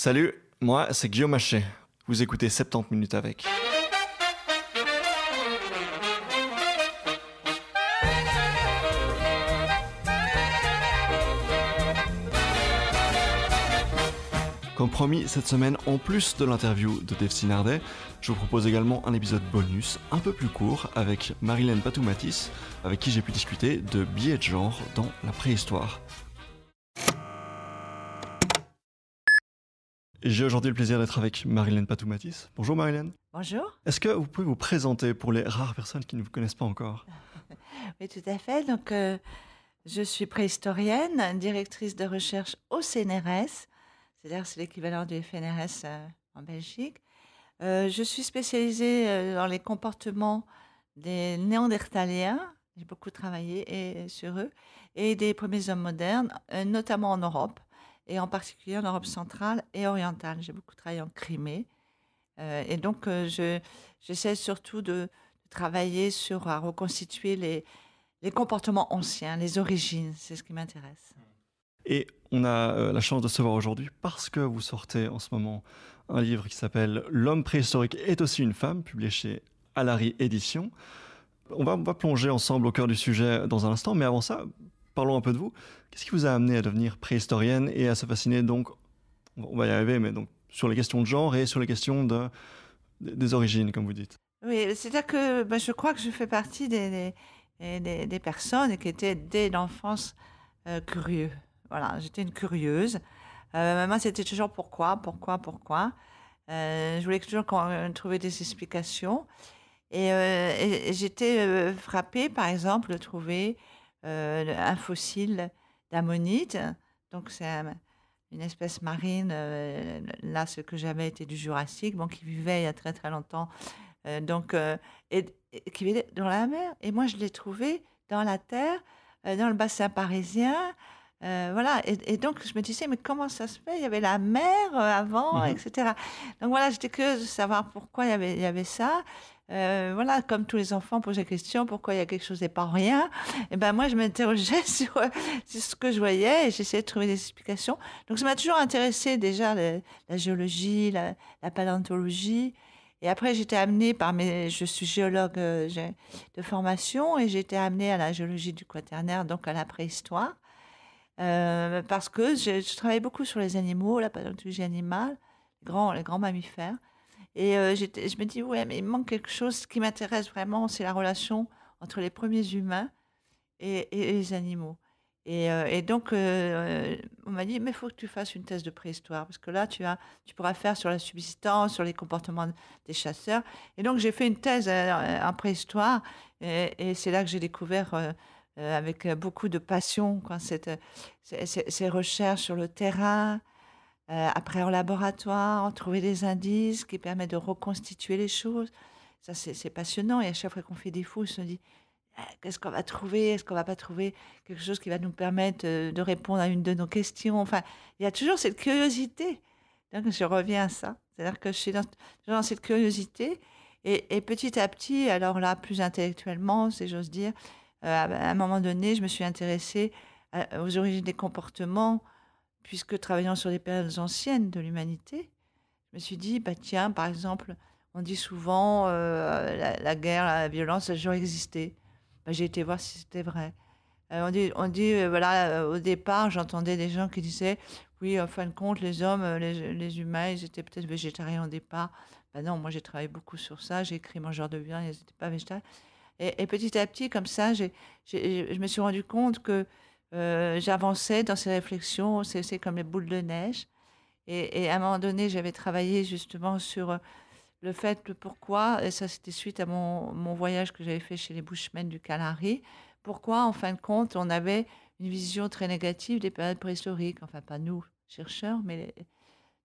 Salut, moi c'est Guillaume Machet. Vous écoutez 70 minutes avec. Comme promis, cette semaine, en plus de l'interview de Dave Sinardet, je vous propose également un épisode bonus, un peu plus court, avec Marilyn Patoumatis, avec qui j'ai pu discuter de billets de genre dans la préhistoire. J'ai aujourd'hui le plaisir d'être avec Marilène patou Bonjour Marilène. Bonjour. Est-ce que vous pouvez vous présenter pour les rares personnes qui ne vous connaissent pas encore Oui, tout à fait. Donc, euh, je suis préhistorienne, directrice de recherche au CNRS, c'est-à-dire c'est l'équivalent du FNRS euh, en Belgique. Euh, je suis spécialisée dans les comportements des néandertaliens. J'ai beaucoup travaillé sur eux et des premiers hommes modernes, notamment en Europe et en particulier en Europe centrale et orientale. J'ai beaucoup travaillé en Crimée. Euh, et donc, euh, je, j'essaie surtout de, travailler sur à reconstituer les, les comportements anciens, les origines. C'est ce qui m'intéresse. Et on a euh, la chance de se voir aujourd'hui parce que vous sortez en ce moment un livre qui s'appelle L'homme préhistorique est aussi une femme, publié chez Alary Édition. On va, on va, plonger ensemble au cœur du sujet dans un instant, mais avant ça, parlons un peu de vous. Qu'est-ce qui vous a amené à devenir préhistorienne et à se fasciner donc, on va y arriver, mais donc sur les questions de genre et sur les questions de, des origines, comme vous dites Oui, c'est-à-dire que ben, je crois que je fais partie des, personnes qui étaient dès l'enfance euh, curieuses. Voilà, j'étais une curieuse. Euh, maman, c'était toujours pourquoi, pourquoi, pourquoi. Euh, je voulais toujours trouver des explications. Et, j'étais frappée, par exemple, de trouver euh, un fossile d'ammonite. Donc, c'est une espèce marine, euh, là, ce que j'avais été du Jurassique, bon, qui vivait il y a très très longtemps, euh, donc, et, qui vivait dans la mer. Et moi, je l'ai trouvé dans la terre, dans le bassin parisien. voilà, et, donc je me disais, mais comment ça se fait Il y avait la mer avant, mmh etc. Donc voilà, j'étais curieuse de savoir pourquoi il y il y avait ça. Euh, voilà, comme tous les enfants posent la question pourquoi il y a quelque chose et pas rien. Et eh ben moi, je m'interrogeais sur, ce que je voyais et j'essayais de trouver des explications. Donc ça m'a toujours intéressé déjà la géologie, la, paléontologie. Et après, j'étais amenée par mes, je suis géologue euh, de formation et j'étais amenée à la géologie du quaternaire, donc à la préhistoire, euh, parce que je, travaillais beaucoup sur les animaux, la paléontologie animale, les grands mammifères. Et euh, je me dis, ouais, mais il manque quelque chose. qui m'intéresse vraiment, c'est la relation entre les premiers humains et, les animaux. Et, euh, donc, euh, on m'a dit, mais il faut que tu fasses une thèse de préhistoire, parce que là, tu, as, tu pourras faire sur la subsistance, sur les comportements des chasseurs. Et donc, j'ai fait une thèse en préhistoire, et, c'est là que j'ai découvert avec beaucoup de passion cette, ces, recherches sur le terrain, euh, après, en laboratoire, trouver des indices qui permettent de reconstituer les choses. Ça, c'est passionnant. Et à chaque fois qu'on fait des fous, on se dit ah, qu'est-ce qu'on va trouver Est-ce qu'on va pas trouver quelque chose qui va nous permettre euh, de répondre à une de nos questions Enfin, il y a toujours cette curiosité. Donc, je reviens à ça. C'est-à-dire que je suis dans, cette curiosité. Et, petit à petit, alors là, plus intellectuellement, si j'ose dire, euh, à un moment donné, je me suis intéressée aux origines des comportements puisque travaillant sur des périodes anciennes de l'humanité, je me suis dit, bah tiens, par exemple, on dit souvent euh, la, guerre, la violence, a toujours existé. Bah, j'ai été voir si c'était vrai. Euh, on dit, on dit euh, voilà, au départ, j'entendais des gens qui disaient, oui, en fin de compte, les hommes, les, humains, ils étaient peut-être végétariens au départ. bah non, moi j'ai travaillé beaucoup sur ça, j'ai écrit genre de viande, ils n'étaient pas végétariens. Et, petit à petit, comme ça, j'ai je me suis rendu compte que euh, j'avançais dans ces réflexions, c'est comme les boules de neige. Et, à un moment donné, j'avais travaillé justement sur euh, le fait de pourquoi, et ça c'était suite à mon, voyage que j'avais fait chez les Bushmen du Calari, pourquoi en fin de compte on avait une vision très négative des périodes préhistoriques, enfin pas nous chercheurs, mais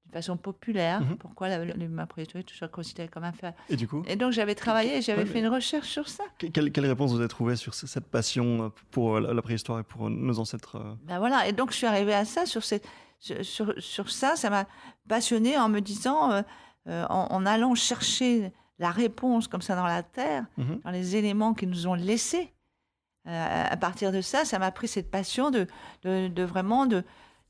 d'une façon populaire, mhm. pourquoi la préhistoire est toujours considérée comme un Et du coup Et donc j'avais travaillé j'avais fait une recherche sur ça. Quelle, réponse vous avez trouvée sur cette passion euh, pour euh, la, préhistoire et pour euh, nos ancêtres ben voilà, et donc je suis arrivée à ça, sur, cette, sur, ça, ça m'a passionnée en me disant, en, allant chercher la réponse comme ça dans la terre, mhm. dans les éléments qui nous ont laissés. à partir de ça, ça m'a pris cette passion de, de, de vraiment de,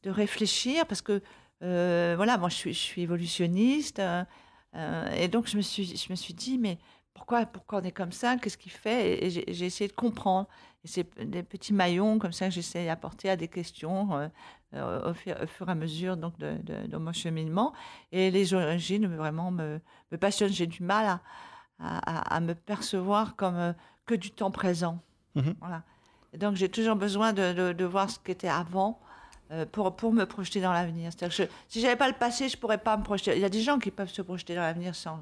de réfléchir parce que euh, voilà, moi, je suis, évolutionniste. Euh, euh, et donc, je me, suis, dit, mais pourquoi, pourquoi on est comme ça Qu'est-ce qu'il fait Et j'ai essayé de comprendre. c'est des petits maillons comme ça que j'essaie d'apporter à des questions au, fur, et à mesure donc, de, mon cheminement. Et les origines vraiment me, me passionnent. J'ai du mal à, me percevoir comme que du temps présent. Mmh donc, j'ai toujours besoin de, voir ce qu'était avant euh, pour, me projeter dans l'avenir. si Je, n'avais pas le passé, je pourrais pas me projeter. Il y a des gens qui peuvent se projeter dans l'avenir sans.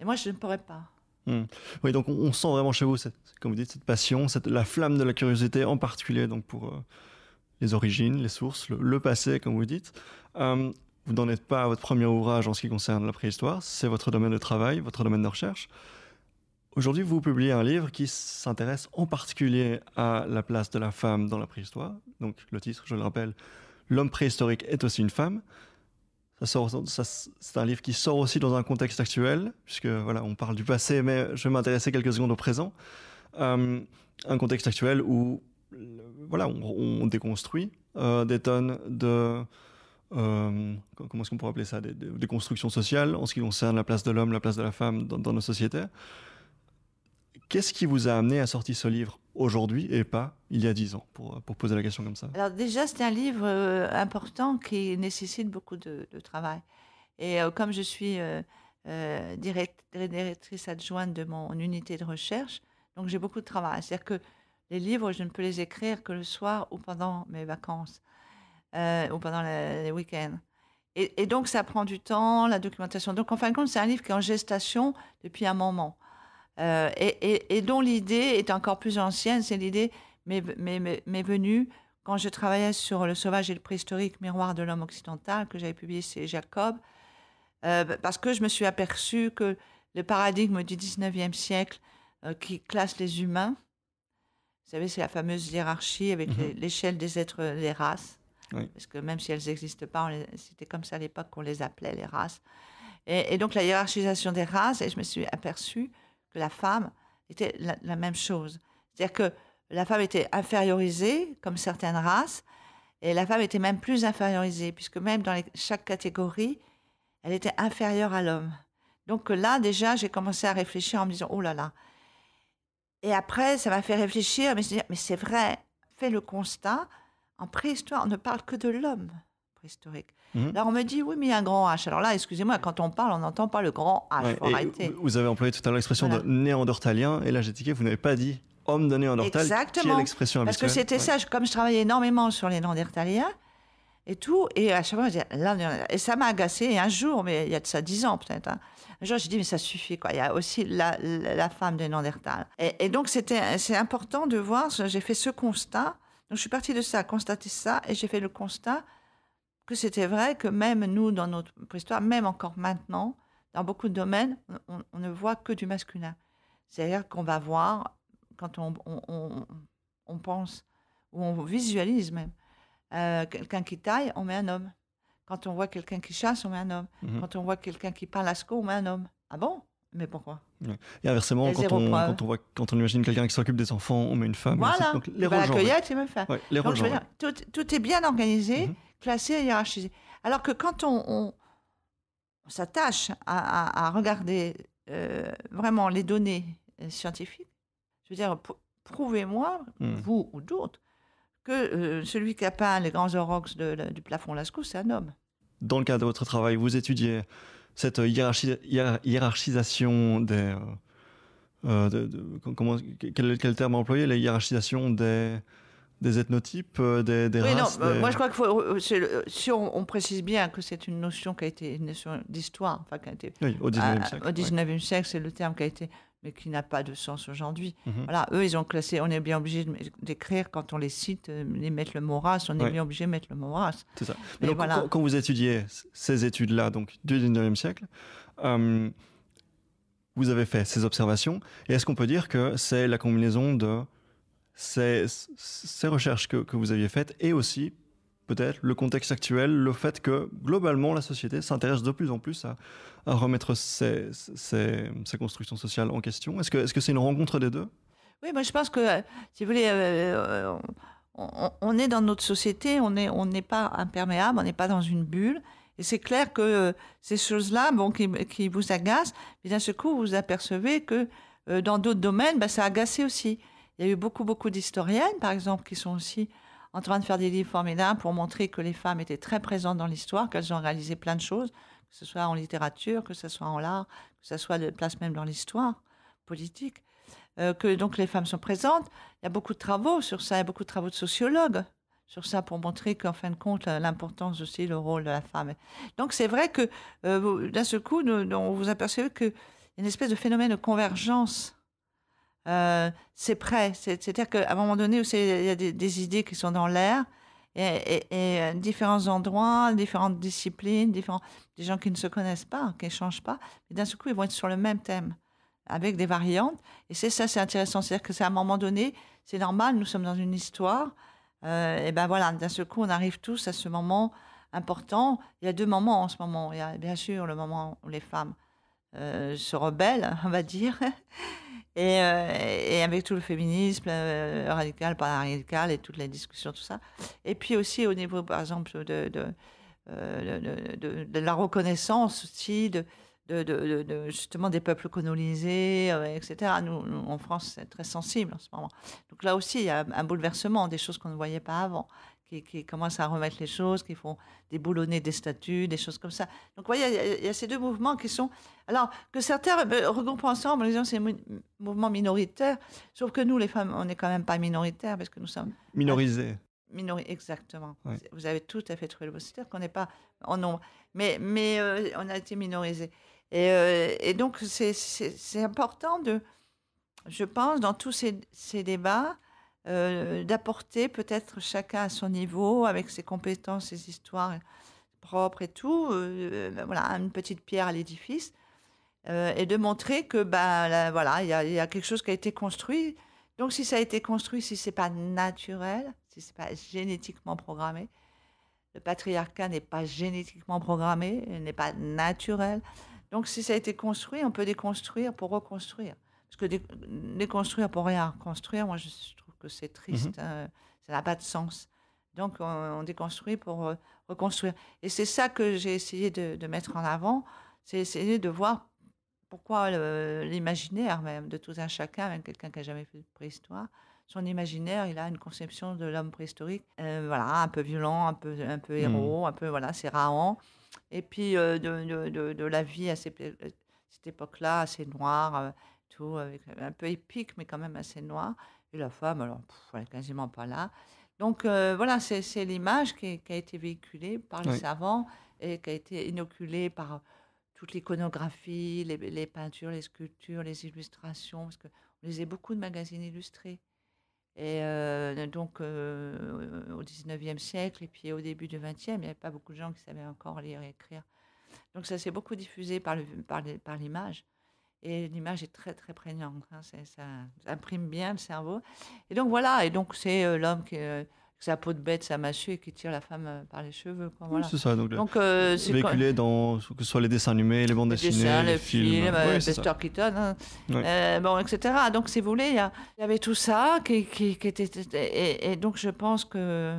Et moi, je ne pourrais pas. Hmm. Oui, donc on, sent vraiment chez vous, comme vous dites, cette passion, cette, la flamme de la curiosité en particulier, donc pour euh, les origines, les sources, le, passé, comme vous dites. Euh, vous n'en êtes pas à votre premier ouvrage en ce qui concerne la préhistoire, c'est votre domaine de travail, votre domaine de recherche. Aujourd'hui, vous publiez un livre qui s'intéresse en particulier à la place de la femme dans la préhistoire. Donc, le titre, je le rappelle, L'homme préhistorique est aussi une femme. c'est un livre qui sort aussi dans un contexte actuel, puisque voilà, on parle du passé, mais je vais m'intéresser quelques secondes au présent. Euh, un contexte actuel où voilà, on, déconstruit euh, des tonnes de, euh, comment est-ce qu'on pourrait appeler ça, des, constructions sociales en ce qui concerne la place de l'homme, la place de la femme dans, dans nos sociétés. Qu'est-ce qui vous a amené à sortir ce livre aujourd'hui et pas il y a dix ans, pour, euh, poser la question comme ça Alors déjà, c'est un livre euh, important qui nécessite beaucoup de, travail. Et euh, comme je suis directrice adjointe de mon unité de recherche, donc j'ai beaucoup de travail. C'est-à-dire que les livres, je ne peux les écrire que le soir ou pendant mes vacances, ou pendant les, week-ends. Et, et, donc ça prend du temps, la documentation. Donc en fin de compte, c'est un livre qui est en gestation depuis un moment. Euh, et, dont l'idée est encore plus ancienne. C'est l'idée m'est venue quand je travaillais sur le sauvage et le préhistorique miroir de l'homme occidental que j'avais publié chez Jacob, euh, parce que je me suis aperçue que le paradigme du 19e siècle euh, qui classe les humains, vous savez, c'est la fameuse hiérarchie avec mhm. l'échelle des êtres, des races, parce que même si elles n'existent pas, c'était comme ça à l'époque qu'on les appelait les races. Et, et, donc la hiérarchisation des races, et je me suis aperçue que la femme était la, même chose. C'est-à-dire que la femme était infériorisée, comme certaines races, et la femme était même plus infériorisée, puisque même dans chaque catégorie, elle était inférieure à l'homme. Donc euh, là, déjà, j'ai commencé à réfléchir en me disant, oh là là. Et après, ça m'a fait réfléchir, mais, mais c'est vrai, fais le constat, en préhistoire, on ne parle que de l'homme historique. Alors, mhm. Là, on me dit, oui, mais il y a un grand H. Alors là, excusez-moi, quand on parle, on n'entend pas le grand H. Vous avez employé tout à l'heure l'expression de néandertalien, et là, j'ai tiqué, vous n'avez pas dit homme de néandertal, Exactement. l'expression Parce que c'était ça, comme je travaillais énormément sur les néandertaliens, et tout, et à chaque fois, je disais, et ça m'a agacé, et un jour, mais il y a de ça dix ans peut-être, hein, un jour, je dit, mais ça suffit, quoi. Il y a aussi la, femme de Néandertal. Et, et donc, c'était, c'est important de voir, j'ai fait ce constat, donc je suis partie de ça, constater ça, et j'ai fait le constat que c'était vrai que même nous, dans notre préhistoire, même encore maintenant, dans beaucoup de domaines, on, ne voit que du masculin. C'est-à-dire qu'on va voir, quand on, on, on, pense, ou on visualise même, euh, quelqu'un qui taille, on met un homme. Quand on voit quelqu'un qui chasse, on met un homme. Mhm. Quand on voit quelqu'un qui parle à ce on met un homme. Ah bon mais pourquoi Et inversement, quand on, quand on, voit, quand on imagine quelqu'un qui s'occupe des enfants, on met une femme. Voilà, les ben, la cueillette, même femme. les donc, tout, est bien organisé mhm. Placer et Alors que quand on, s'attache à, regarder euh, vraiment les données euh, scientifiques, je veux dire, prouvez-moi, hmm. vous ou d'autres, que euh, celui qui a peint les grands aurochs du plafond Lascaux, c'est un homme. Dans le cadre de votre travail, vous étudiez cette hiérarchisation des... comment, quel, quel, terme employer La hiérarchisation des, des ethnotypes, euh, des, des oui, Non, bah, Moi, je crois qu'il faut. Euh, euh, si on, précise bien que c'est une notion qui a été une notion d'histoire, enfin, qui a été. Oui, au 19e ah, siècle. Au 19e siècle, c'est le terme qui a été. mais qui n'a pas de sens aujourd'hui. Mhm. Voilà, eux, ils ont classé. On est bien obligé d'écrire quand on les cite, les mettre le mot race, on est bien obligé de mettre le mot race. C'est ça. Mais donc, voilà. quand, vous étudiez ces études-là, donc du 19e siècle, vous avez fait ces observations, et est-ce qu'on peut dire que c'est la combinaison de ces, recherches que, que, vous aviez faites et aussi peut-être le contexte actuel, le fait que globalement la société s'intéresse de plus en plus à, remettre ces, ces, constructions sociales en question. Est-ce que c'est -ce une rencontre des deux Oui, moi je pense que, euh, si vous voulez, euh, euh, on, est dans notre société, on n'est on n'est pas imperméable, on n'est pas dans une bulle. Et c'est clair que ces choses-là, bon, qui, qui, vous agacent, mais d'un seul coup, vous apercevez que dans d'autres domaines, bah, ça agace aussi. Il y a eu beaucoup, beaucoup d'historiennes, par exemple, qui sont aussi en train de faire des livres formidables pour montrer que les femmes étaient très présentes dans l'histoire, qu'elles ont réalisé plein de choses, que ce soit en littérature, que ce soit en l'art, que ce soit de place même dans l'histoire politique, euh, que donc les femmes sont présentes. Il y a beaucoup de travaux sur ça, il y a beaucoup de travaux de sociologues sur ça pour montrer qu'en fin de compte, euh, l'importance aussi, le rôle de la femme. Donc c'est vrai que euh, d'un seul coup, on vous apercevez qu'il y a une espèce de phénomène de convergence euh, c'est prêt. C'est-à-dire qu'à un moment donné, il y a des, idées qui sont dans l'air, et, euh, différents endroits, différentes disciplines, différents, des gens qui ne se connaissent pas, qui changent pas, mais d'un coup, ils vont être sur le même thème, avec des variantes. Et c'est ça, c'est intéressant. C'est-à-dire que c'est à un moment donné, c'est normal, nous sommes dans une histoire, euh, et ben voilà, d'un coup, on arrive tous à ce moment important. Il y a deux moments en ce moment. Il y a bien sûr le moment où les femmes se rebellent, on va dire. Euh, et, avec tout le féminisme euh, radical, pas radical, et toute les discussions, tout ça. Et puis aussi au niveau, par exemple, de, euh, la reconnaissance aussi de, justement des peuples colonisés, etc. nous, en France, c'est très sensible en ce moment. Donc là aussi, il y a un bouleversement, des choses qu'on ne voyait pas avant qui, commencent à remettre les choses, qui font déboulonner des statues, des choses comme ça. Donc, vous voyez, il y, a ces deux mouvements qui sont. Alors, que certains ben, regroupent ensemble disons, disant c'est un mouvement sauf que nous, les femmes, on n'est quand même pas minoritaires parce que nous sommes. Minorisés. exactement. Vous avez tout à fait trouvé le mot. C'est-à-dire qu'on n'est pas en nombre. Mais, mais euh, on a été minorisés. Et, euh, et donc, c'est important de. Je pense, dans tous ces, ces débats, euh, d'apporter peut-être chacun à son niveau, avec ses compétences, ses histoires propres et tout, euh, euh, ben voilà, une petite pierre à l'édifice, et de montrer que ben voilà, il y, a quelque chose qui a été construit. Donc si ça a été construit, si c'est pas naturel, si c'est pas génétiquement programmé, le patriarcat n'est pas génétiquement programmé, n'est pas naturel. Donc si ça a été construit, on peut déconstruire pour reconstruire. Parce que déconstruire pour rien reconstruire, moi je trouve que c'est mmh triste, hein, ça n'a pas de sens. Donc on, déconstruit pour euh, reconstruire. Et c'est ça que j'ai essayé de, mettre en avant, c'est essayer de voir pourquoi euh, l'imaginaire même de tout un chacun, même quelqu'un qui n'a jamais fait de préhistoire, son imaginaire, il a une conception de l'homme préhistorique, euh, voilà, un peu violent, un peu, un peu mmh. héros, un peu, voilà, c'est raant. Et puis de, de, de, la vie à cette époque-là, assez noire, tout, un peu épique, mais quand même assez noire. Et la femme, alors, elle n'est quasiment pas là. Donc euh, voilà, c'est, l'image qui, a été véhiculée par les savants et qui a été inoculée par toute l'iconographie, les, peintures, les sculptures, les illustrations, parce qu'on lisait beaucoup de magazines illustrés. Et euh, donc euh, au 19e siècle et puis au début du 20e, il n'y avait pas beaucoup de gens qui savaient encore lire et écrire. Donc ça s'est beaucoup diffusé par par par l'image. Et l'image est très, très prégnante. Hein. ça, imprime bien le cerveau. Et donc, voilà. Et donc, c'est euh, l'homme qui. Euh, a sa peau de bête, sa massue et qui tire la femme euh, par les cheveux. c'est ça. Donc, véhiculé dans que ce soit les dessins animés, les bandes dessinées, les, films, les oui, Keaton, hein. bon, etc. Donc, si vous voulez, il y, avait tout ça qui, était et, et, donc je pense que,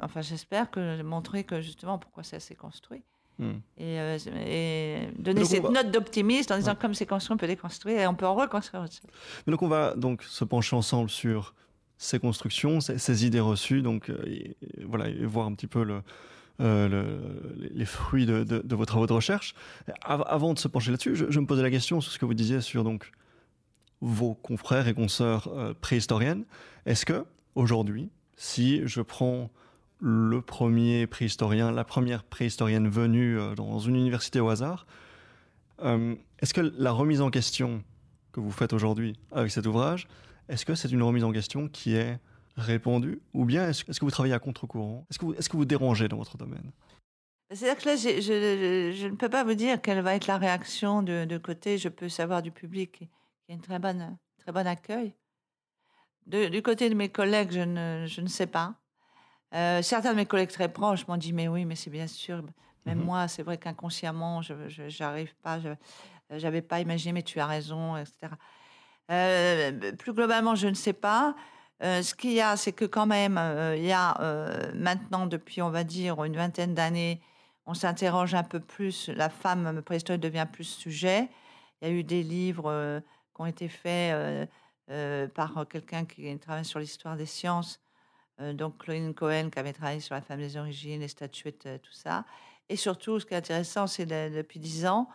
enfin, j'espère que montrer que justement pourquoi ça s'est construit. Mm. Euh, et, donner cette note d'optimisme en disant comme c'est construit, on peut déconstruire et on peut en reconstruire aussi. donc on va donc se pencher ensemble sur ces constructions, ces, idées reçues, donc euh, et, voilà, et voir un petit peu le, euh, les fruits de, vos travaux de recherche. avant de se pencher là-dessus, je, je, me posais la question sur ce que vous disiez sur donc vos confrères et consoeurs préhistoriennes. Est-ce que aujourd'hui, si je prends le premier préhistorien, la première préhistorienne venue euh, dans une université au hasard. Euh, est-ce que la remise en question que vous faites aujourd'hui avec cet ouvrage, est-ce que c'est une remise en question qui est répandue ou bien est-ce, que vous travaillez à contre-courant est-ce que, vous, est que vous dérangez dans votre domaine c'est-à-dire que là, je, ne peux pas vous dire quelle va être la réaction de, côté, je peux savoir du public, qui est a une très bonne, très bon accueil. du côté de mes collègues, je ne, je ne sais pas. Euh, certains de mes collègues très proches m'ont dit mais oui, mais c'est bien sûr. Même mhm. moi, c'est vrai qu'inconsciemment, je n'arrive pas, je n'avais euh, pas imaginé, mais tu as raison, etc. Euh, plus globalement, je ne sais pas. ce qu'il y a, c'est que quand même, il y a maintenant, depuis, on va dire, une vingtaine d'années, on s'interroge un peu plus, la femme préhistorique devient plus sujet. Il y a eu des livres qui ont été faits par quelqu'un qui travaille sur l'histoire des sciences, euh, donc, Claudine Cohen qui avait travaillé sur la femme des origines, les statuettes, euh, tout ça. Et surtout, ce qui est intéressant, c'est que depuis dix ans,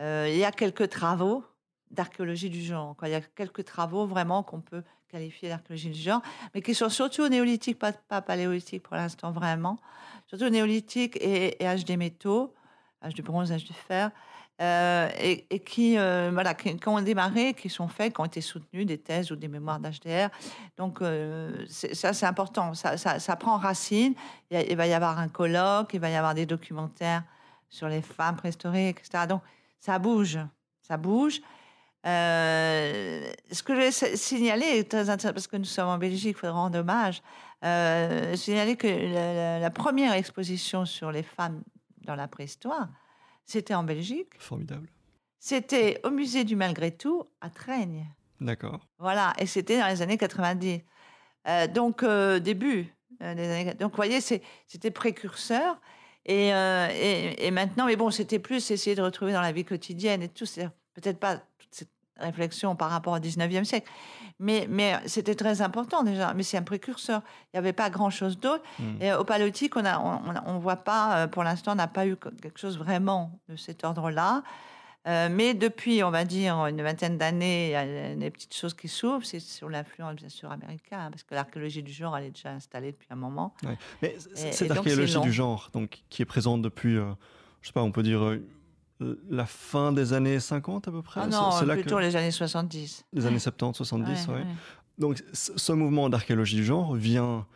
euh, il y a quelques travaux d'archéologie du genre. Il y a quelques travaux vraiment qu'on peut qualifier d'archéologie du genre, mais qui sont surtout néolithiques, pas, paléolithiques paléolithique pour l'instant vraiment, surtout néolithiques néolithique et âge des métaux, âge du bronze, âge du fer, euh, et, qui, euh, voilà, qui, ont démarré, qui sont faits, qui ont été soutenus, des thèses ou des mémoires d'HDR. Donc, euh, ça, c'est important. Ça, ça, prend racine. Il, va y avoir un colloque, il va y avoir des documentaires sur les femmes préhistoriques, etc. Donc, ça bouge. Ça bouge. ce que je vais signaler parce que nous sommes en Belgique, il faudrait rendre hommage. signaler que la première exposition sur les femmes dans la préhistoire, c'était en Belgique. Formidable. C'était au musée du Malgré Tout à Traigne. D'accord. Voilà, et c'était dans les années 90. Euh, donc, euh, début euh, Donc, vous voyez, c'était précurseur. Et, et, maintenant, mais bon, c'était plus essayer de retrouver dans la vie quotidienne et tout. C'est peut-être pas réflexion par rapport au 19e siècle. Mais, mais c'était très important déjà, mais c'est un précurseur. Il n'y avait pas grand-chose d'autre. Hmm. Et au Palotique, on ne on, voit pas, euh, pour l'instant, on n'a pas eu quelque chose vraiment de cet ordre-là. Euh, mais depuis, on va dire, une vingtaine d'années, il y a des petites choses qui s'ouvrent. C'est sur l'influence, bien sûr, américaine, hein, parce que l'archéologie du genre, elle est déjà installée depuis un moment. Mais c'est cette archéologie du genre, donc, qui est présente depuis, je euh, je sais pas, on peut dire euh, la fin des années 50 à peu près. Ah non, plutôt les années 70. Les années 70, 70, oui. Donc ce mouvement d'archéologie du genre vient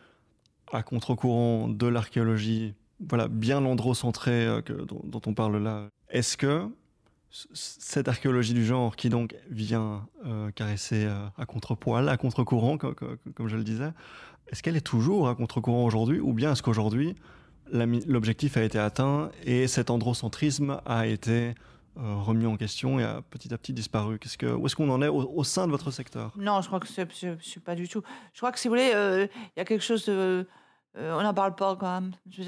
à contre-courant de l'archéologie voilà, bien landrocentrée euh, dont, on parle là. Est-ce que cette archéologie du genre qui donc vient euh, caresser à contre-poil, à contre-courant, comme, je le disais, est-ce qu'elle est toujours à contre-courant aujourd'hui ou bien est-ce qu'aujourd'hui l'objectif a été atteint et cet androcentrisme a été euh, remis en question et a petit à petit disparu Où est-ce qu'on en est au, sein de votre secteur Non, je crois que ce n'est pas du tout. Je crois que si vous voulez, euh, il y a quelque chose de. Euh, on n'en parle pas quand même. Je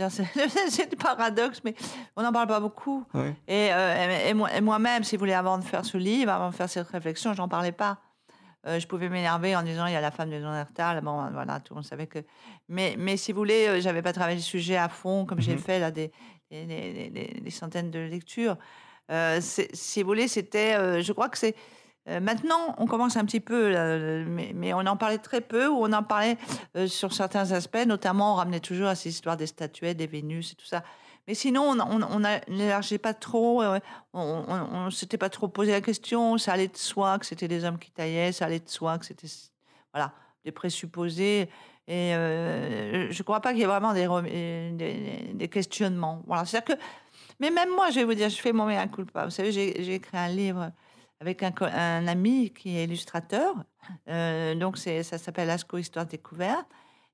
c'est, du paradoxe, mais on n'en parle pas beaucoup. Et, moi, moi-même, si vous voulez, avant de faire ce livre, avant de faire cette réflexion, je n'en parlais pas. Euh, je pouvais m'énerver en disant il y a la femme de Jean Hertal. Bon, voilà, tout on savait que. Mais, mais si vous voulez, euh, j'avais pas travaillé le sujet à fond comme mmh j'ai fait là des, des, centaines de lectures. Euh, si vous voulez, c'était. je crois que c'est. Maintenant, on commence un petit peu, mais, mais, on en parlait très peu, ou on en parlait sur certains aspects, notamment on ramenait toujours à ces histoires des statuettes, des Vénus et tout ça. Mais sinon, on n'élargit pas trop, euh, on ne s'était pas trop posé la question, ça allait de soi que c'était des hommes qui taillaient, ça allait de soi que c'était voilà, des présupposés. Et euh, je ne crois pas qu'il y ait vraiment des, euh, des, questionnements. Voilà, que, mais même moi, je vais vous dire, je fais mon mea culpa. Vous savez, j'ai écrit un livre avec un, un, ami qui est illustrateur. Euh, donc, ça s'appelle Asco Histoire Découverte.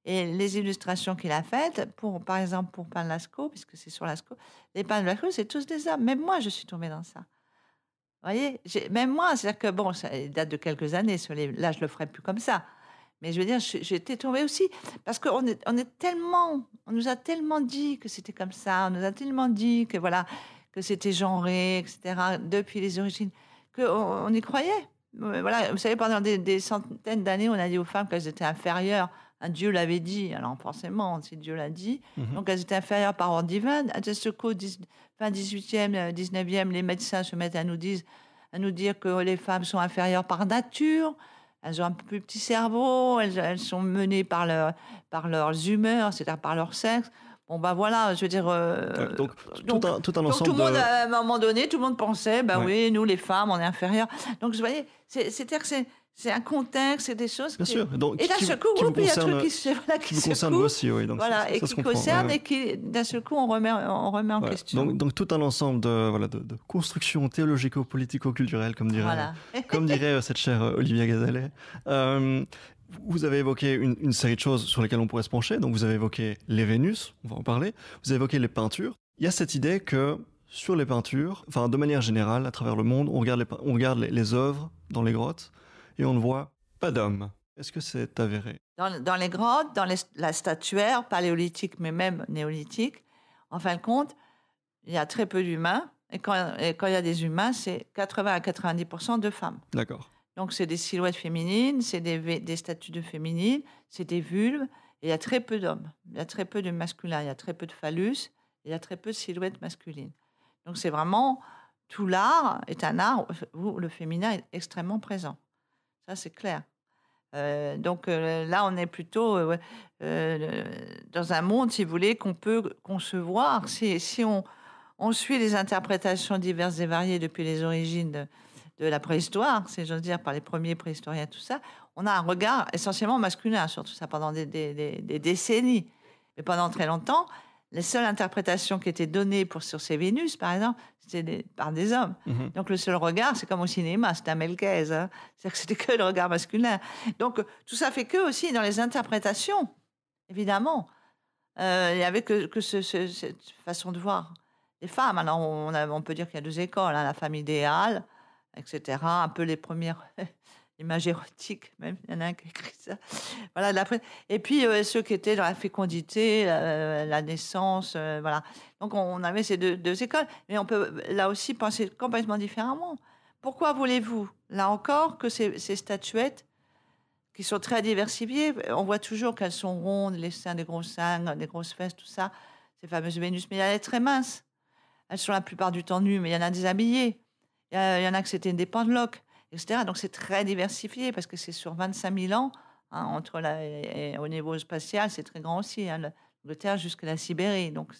Et les illustrations qu'il a faites, pour, par exemple pour Panlasco, puisque c'est sur Lasco, les Panlasco, c'est tous des hommes. Même moi, je suis tombée dans ça. Vous voyez, même moi, c'est-à-dire que bon, ça date de quelques années, sur les, là, je le ferai plus comme ça. Mais je veux dire, j'étais tombée aussi parce qu'on est, on est tellement, on nous a tellement dit que c'était comme ça, on nous a tellement dit que voilà, que c'était genré, etc. Depuis les origines, qu'on on y croyait. Euh, voilà, vous savez, pendant des, des centaines d'années, on a dit aux femmes qu'elles étaient inférieures ah, Dieu l'avait dit, alors forcément, si Dieu l'a dit. Mhm. Donc elles étaient inférieures par ordre divin. À qu'au fin 18e, 19e, euh, les médecins se mettent à nous, dire, à nous dire que les femmes sont inférieures par nature. Elles ont un plus petit cerveau, elles, sont menées par, leur, par leurs humeurs, c'est-à-dire par leur sexe. Bon, ben voilà, je veux dire. Euh, euh, donc, tout un, tout ensemble. tout le monde, à un moment donné, tout le monde pensait, ben oui, nous les femmes, on est inférieures. Donc, vous voyez, c'est-à-dire que c'est c'est un contexte, c'est des choses. qui... et d'un seul coup, il y a un truc qui se, qui, concerne aussi, et qui concerne concernent et qui, d'un seul coup, on remet, remet en question. Donc, tout un ensemble de, voilà, de, constructions théologico-politico-culturelles, comme dirait, comme dirait euh, cette chère euh, Olivia Gazalet. Euh, vous avez évoqué une, série de choses sur lesquelles on pourrait se pencher. Donc, vous avez évoqué les Vénus, on va en parler. Vous avez évoqué les peintures. Il y a cette idée que sur les peintures, enfin, de manière générale, à travers le monde, on regarde on regarde les œuvres dans les grottes et on ne voit pas d'hommes. Est-ce que c'est avéré dans, les grottes, dans la statuaire, paléolithique, mais même néolithique, en fin de compte, il y a très peu d'humains. Et quand, il y a des humains, c'est 80 à 90 de femmes. D'accord. Donc, c'est des silhouettes féminines, c'est des, statues de féminines, c'est des vulves. Et il y a très peu d'hommes, il y a très peu de masculins, il y a très peu de phallus, il y a très peu de silhouettes masculines. Donc, c'est vraiment tout l'art est un art où le féminin est extrêmement présent. Ça, c'est clair. Euh, donc euh, là, on est plutôt euh, dans un monde, si vous voulez, qu'on peut concevoir. Si, si on, suit les interprétations diverses et variées depuis les origines de, la préhistoire, cest j'ose dire, par les premiers préhistoriens, tout ça, on a un regard essentiellement masculin sur tout ça pendant des, des décennies. Mais pendant très longtemps, les seules interprétations qui étaient données pour sur ces Vénus, par exemple, c'était par des hommes. Mhm. Donc le seul regard, c'est comme au cinéma, c'est un Melchès. Hein. cest que c'était que le regard masculin. Donc tout ça fait que aussi dans les interprétations, évidemment, euh, il n'y avait que, ce, cette façon de voir les femmes. Alors on, on peut dire qu'il y a deux écoles, hein, la femme idéale, etc. Un peu les premières image érotique, même. Il y en a un qui écrit ça. Voilà, la... Et puis, euh, ceux qui étaient dans la fécondité, euh, la naissance, euh, voilà. Donc, on avait ces deux, deux, écoles. Mais on peut, là aussi, penser complètement différemment. Pourquoi voulez-vous, là encore, que ces, statuettes, qui sont très diversifiées, on voit toujours qu'elles sont rondes, les seins, des grosses seins, des grosses fesses, tout ça, ces fameuses Vénus, mais elles sont très minces. Elles sont la plupart du temps nues, mais il y en a des habillées. Il y en a que c'était des pendeloques. Donc c'est très diversifié parce que c'est sur 25 000 ans. Hein, entre la, au niveau spatial, c'est très grand aussi, hein, l'Angleterre jusqu'à la Sibérie. Donc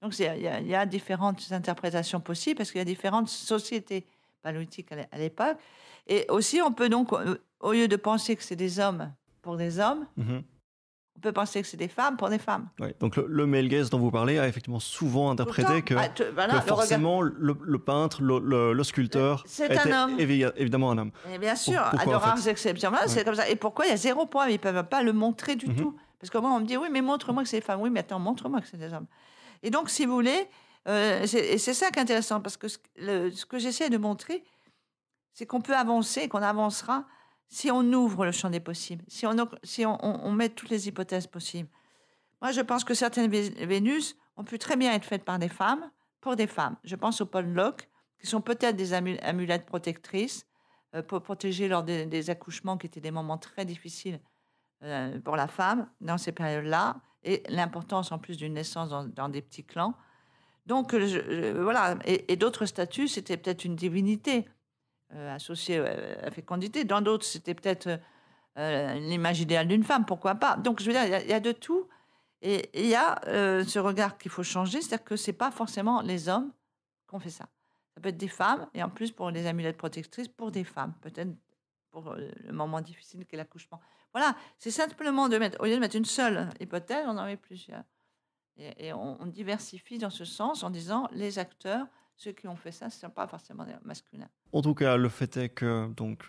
donc il y, a différentes interprétations possibles parce qu'il y a différentes sociétés paléolithiques à l'époque. Et aussi, on peut donc, euh, au lieu de penser que c'est des hommes pour des hommes, mmh on peut penser que c'est des femmes pour des femmes. donc le, le, dont vous parlez a effectivement souvent interprété que, bah, forcément le, peintre, le, sculpteur euh, c'est un homme. évidemment un homme. Et bien sûr, à de rares exceptions, Et pourquoi il y a zéro point Ils ne peuvent pas le montrer du mhm. tout. Parce que moins, on me dit, oui, mais montre-moi que c'est des femmes. Oui, mais attends, montre-moi que c'est des hommes. Et donc, si vous voulez, euh, c'est ça qui est intéressant, parce que ce, ce que j'essaie de montrer, c'est qu'on peut avancer, qu'on avancera si on ouvre le champ des possibles, si on, met toutes les hypothèses possibles. Moi, je pense que certaines Vénus ont pu très bien être faites par des femmes, pour des femmes. Je pense aux Paul qui sont peut-être des amulettes protectrices euh, pour protéger lors des, accouchements, qui étaient des moments très difficiles euh, pour la femme dans ces périodes-là, et l'importance en plus d'une naissance dans, des petits clans. Donc, voilà, et, d'autres statues, c'était peut-être une divinité. Euh, associé à euh, la fécondité. Dans d'autres, c'était peut-être euh, l'image idéale d'une femme, pourquoi pas. Donc, je veux dire, il y, a de tout. Et il y a ce regard qu'il faut changer, c'est-à-dire que ce n'est pas forcément les hommes qui ont fait ça. Ça peut être des femmes, et en plus pour les amulettes protectrices, pour des femmes, peut-être pour le moment difficile qu'est l'accouchement. Voilà, c'est simplement de mettre, au lieu de mettre une seule hypothèse, on en met plusieurs. Et, on, diversifie dans ce sens en disant les acteurs ceux qui ont fait ça, ce ne pas forcément masculins. En tout cas, le fait est que donc,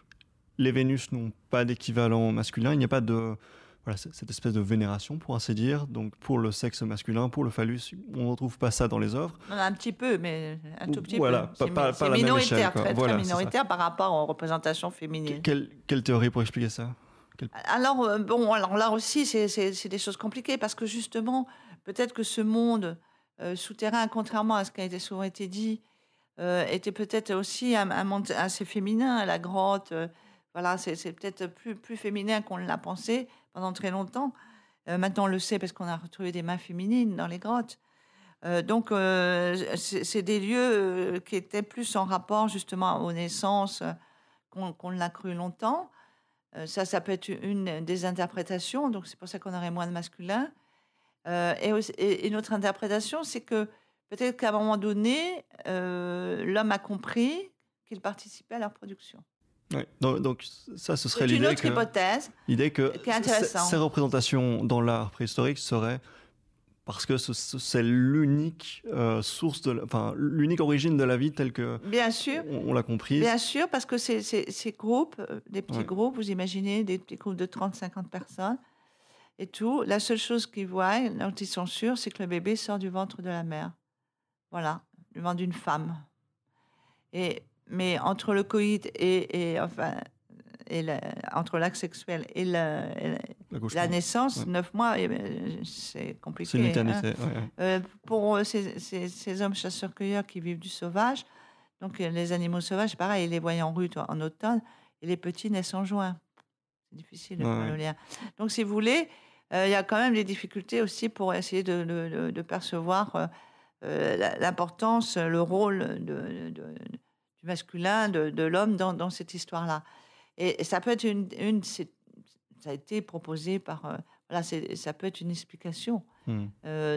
les Vénus n'ont pas d'équivalent masculin. Il n'y a pas de voilà, cette espèce de vénération, pour ainsi dire. Donc, pour le sexe masculin, pour le phallus, on ne retrouve pas ça dans les œuvres. un petit peu, mais un tout petit peu. Voilà, pas, minoritaire, très, minoritaire par rapport aux représentations féminines. Quelle, théorie pour expliquer ça Alors, euh, bon, alors là aussi, c'est des choses compliquées parce que justement, peut-être que ce monde euh, souterrain, contrairement à ce qui a été souvent été dit, euh, était peut-être aussi un, monde assez féminin, la grotte. Euh, voilà, c'est peut-être plus, féminin qu'on l'a pensé pendant très longtemps. maintenant, on le sait parce qu'on a retrouvé des mains féminines dans les grottes. donc, c'est des lieux qui étaient plus en rapport justement aux naissances qu'on l'a cru longtemps. ça, ça peut être une des interprétations. Donc, c'est pour ça qu'on aurait moins de masculin. Euh, et, une autre notre interprétation, c'est que peut-être qu'à un moment donné, euh, l'homme a compris qu'il participait à leur production. Donc, ça, ce serait l'idée que hypothèse l'idée que ces représentations dans l'art préhistorique seraient parce que c'est l'unique euh, source de, enfin l'unique origine de la vie telle que on, l'a comprise. Bien sûr, parce que ces, groupes, des petits groupes, vous imaginez des petits groupes de 30-50 personnes, et tout. La seule chose qu'ils voient, dont ils sont sûrs, c'est que le bébé sort du ventre de la mère. Voilà, du ventre d'une femme. Et, mais entre le coït et, enfin, entre l'acte sexuel et la, naissance, neuf mois, eh ben, c'est compliqué. Hein. Euh, pour ces, hommes chasseurs-cueilleurs qui vivent du sauvage, donc euh, les animaux sauvages, pareil, ils les voient en rue en automne, et les petits naissent en juin difficile de le Donc, si vous voulez, euh, il y a quand même des difficultés aussi pour essayer de, percevoir euh, euh, l'importance, le rôle de, du masculin, de, l'homme dans, cette histoire-là. Et, ça peut être une, ça a été proposé par. ça peut être une explication. Hmm.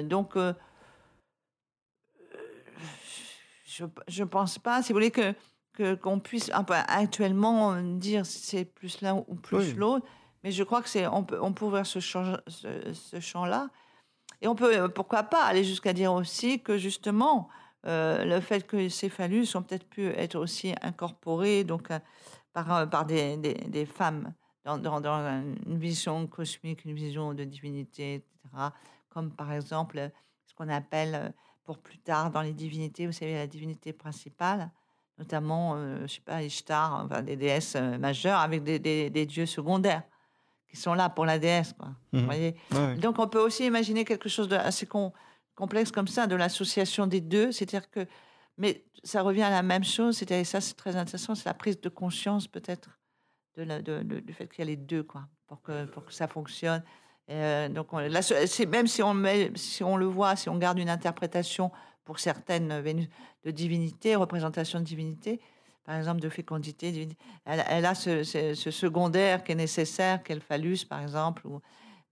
donc, je ne pense pas, si vous voulez, que qu'on puisse ah, bah, actuellement euh, dire c'est plus l'un ou plus l'autre. Mais je crois que c'est on peut, on ouvrir ce champ, ce, champ là et on peut euh, pourquoi pas aller jusqu'à dire aussi que justement euh, le fait que ces phallus ont peut-être pu être aussi incorporés donc par par des, des, femmes dans, dans, une vision cosmique, une vision de divinité, etc. Comme par exemple ce qu'on appelle pour plus tard dans les divinités, vous savez la divinité principale notamment, euh, je sais pas, Ishtar, enfin, des déesses euh, majeures, avec des, des, dieux secondaires qui sont là pour la déesse. Quoi, vous mmh. voyez Donc on peut aussi imaginer quelque chose d'assez assez complexe comme ça, de l'association des deux, c'est-à-dire que... Mais ça revient à la même chose, c'est-à-dire ça c'est très intéressant, c'est la prise de conscience peut-être de de, du fait qu'il y a les deux, quoi, pour que, pour que ça fonctionne. Euh, donc, même si on, met, si on le voit, si on garde une interprétation pour certaines Vénus de divinité, représentation de divinité, par exemple de fécondité. Elle, a ce, secondaire qui est nécessaire, qu'elle phallus, par exemple.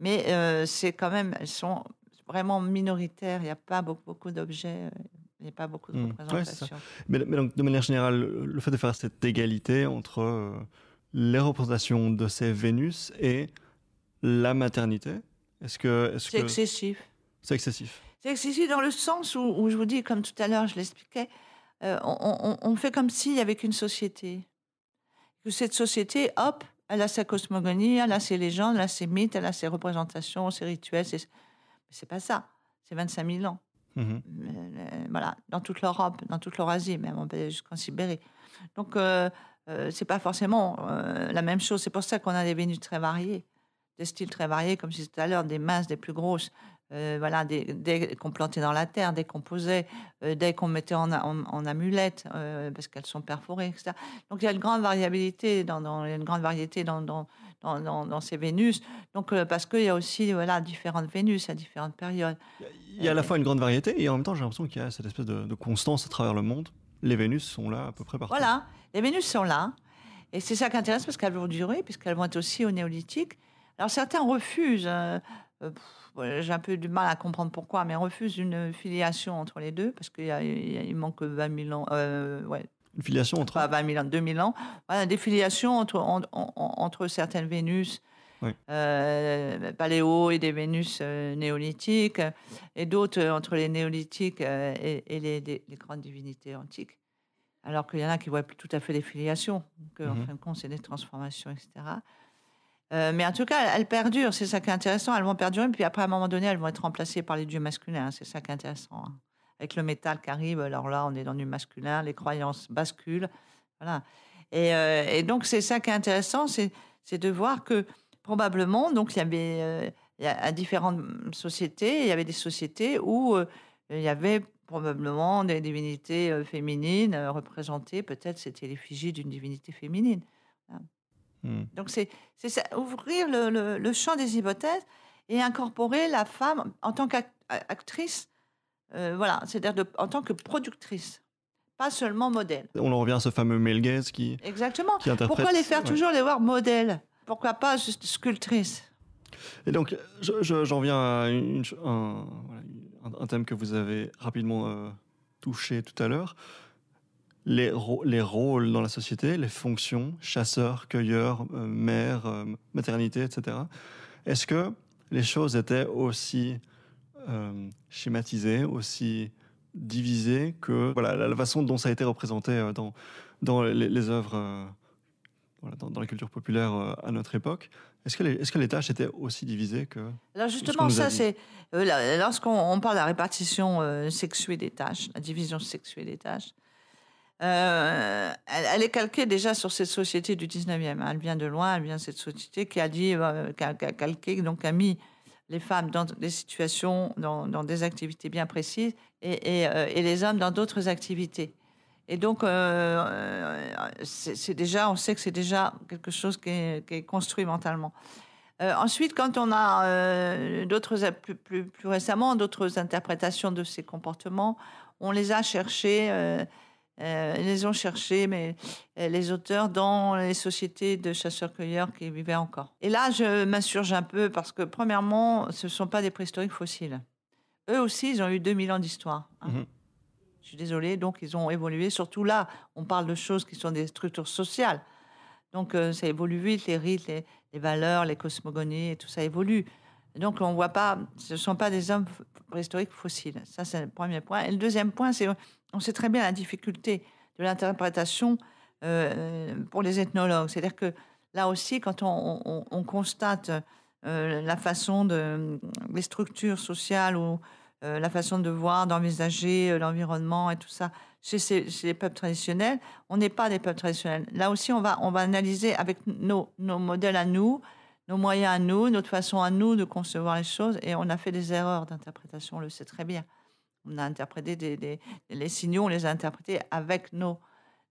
Mais euh, c'est quand même, elles sont vraiment minoritaires. Il n'y a pas beaucoup, beaucoup d'objets. Euh, il n'y a pas beaucoup de mmh, représentations. mais, donc, de manière générale, le fait de faire cette égalité entre euh, les représentations de ces Vénus et la maternité, est-ce que. C'est -ce que... excessif. C'est excessif. C'est ici dans le sens où, je vous dis, comme tout à l'heure, je l'expliquais, euh, on, fait comme s'il y avait qu'une société. Que cette société, hop, elle a sa cosmogonie, elle a ses légendes, elle a ses mythes, elle a ses représentations, ses rituels. Mais c'est pas ça. C'est 25 000 ans. Mmh euh, euh, voilà, dans toute l'Europe, dans toute l'Eurasie, même on jusqu'en Sibérie. Donc, euh, c'est pas forcément la même chose. C'est pour ça qu'on a des venues très variées, des styles très variés, comme je disais tout à l'heure, des masses des plus grosses, euh, voilà, dès, qu'on plantait dans la terre, dès qu'on posait, euh, dès qu'on mettait en, en, amulette, euh, parce qu'elles sont perforées, etc. Donc il y a une grande variabilité dans, une grande variété dans, ces Vénus. Donc parce qu'il y a aussi voilà différentes Vénus à différentes périodes. Il y a à la fois une grande variété et en même temps j'ai l'impression qu'il y a cette espèce de, constance à travers le monde. Les Vénus sont là à peu près partout. Voilà, les Vénus sont là. Et c'est ça qui intéresse parce qu'elles vont durer, puisqu'elles vont être aussi au néolithique. Alors certains refusent. Euh, j'ai un peu du mal à comprendre pourquoi, mais refuse une filiation entre les deux parce qu'il manque 20 000 ans. Euh, une filiation entre 20 000 ans, 2000 ans. des filiations entre, entre certaines Vénus. Euh, paléo et des Vénus néolithiques, et d'autres entre les néolithiques et, les, grandes divinités antiques. Alors qu'il y en a qui voient tout à fait des filiations, qu'en en mhm. fin de compte, c'est des transformations, etc. Euh, mais en tout cas, elles perdurent, c'est ça qui est intéressant. Elles vont perdurer, puis après, à un moment donné, elles vont être remplacées par les dieux masculins, c'est ça qui est intéressant. Hein. Avec le métal qui arrive, alors là, on est dans du masculin, les croyances basculent. Voilà. Et, euh, donc, c'est ça qui est intéressant, c'est, de voir que probablement, donc, il y avait, euh, à différentes sociétés, il y avait des sociétés où il y avait probablement des divinités féminines représentées, peut-être c'était l'effigie d'une divinité féminine. Hmm. Donc c'est ouvrir le, champ des hypothèses et incorporer la femme en tant qu'actrice, euh, voilà, c'est-à-dire en tant que productrice, pas seulement modèle. On en revient à ce fameux male qui exactement. Pourquoi les faire toujours les voir modèles Pourquoi pas juste sculptrice Et donc j'en viens à un, thème que vous avez rapidement euh, touché tout à l'heure les, rôles dans la société, les fonctions, chasseur, cueilleur, euh, mère, euh, maternité, etc. Est-ce que les choses étaient aussi euh, schématisées, aussi divisées que voilà, la, façon dont ça a été représenté dans, dans les, œuvres, dans, la culture populaire à notre époque est-ce que, les, est-ce que les tâches étaient aussi divisées que... Alors justement, ça c'est... Lorsqu'on parle de la répartition sexuée des tâches, la division sexuée des tâches, euh, elle, est calquée déjà sur cette société du 19e. Elle vient de loin, elle vient de cette société qui a dit, euh, qui, a, calqué, donc a mis les femmes dans des situations, dans, des activités bien précises, euh, et, les hommes dans d'autres activités. Et donc, c'est déjà, on sait que c'est déjà quelque chose qui est, construit mentalement. ensuite, quand on a d'autres, plus, plus, plus, récemment, d'autres interprétations de ces comportements, on les a cherchées euh, ils ont cherché mais, euh, les auteurs dans les sociétés de chasseurs-cueilleurs qui vivaient encore. Et là, je m'insurge un peu parce que, premièrement, ce ne sont pas des préhistoriques fossiles. Eux aussi, ils ont eu 2000 ans d'histoire. Hein. Mhm. Je suis désolée, donc ils ont évolué. Surtout là, on parle de choses qui sont des structures sociales. Donc euh, ça évolue vite, les rites, les, les, valeurs, les cosmogonies, et tout ça évolue. Donc, on voit pas, ce ne sont pas des hommes préhistoriques fossiles. Ça, c'est le premier point. Et le deuxième point, c'est on sait très bien la difficulté de l'interprétation euh, pour les ethnologues. C'est-à-dire que là aussi, quand on, constate euh, la façon de les structures sociales ou euh, la façon de voir, d'envisager l'environnement et tout ça chez, les peuples traditionnels, on n'est pas des peuples traditionnels. Là aussi, on va, on va analyser avec nos modèles à nous, nos moyens à nous, notre façon à nous de concevoir les choses. Et on a fait des erreurs d'interprétation, on le sait très bien. On a interprété des, les signaux, on les a interprétés avec nos,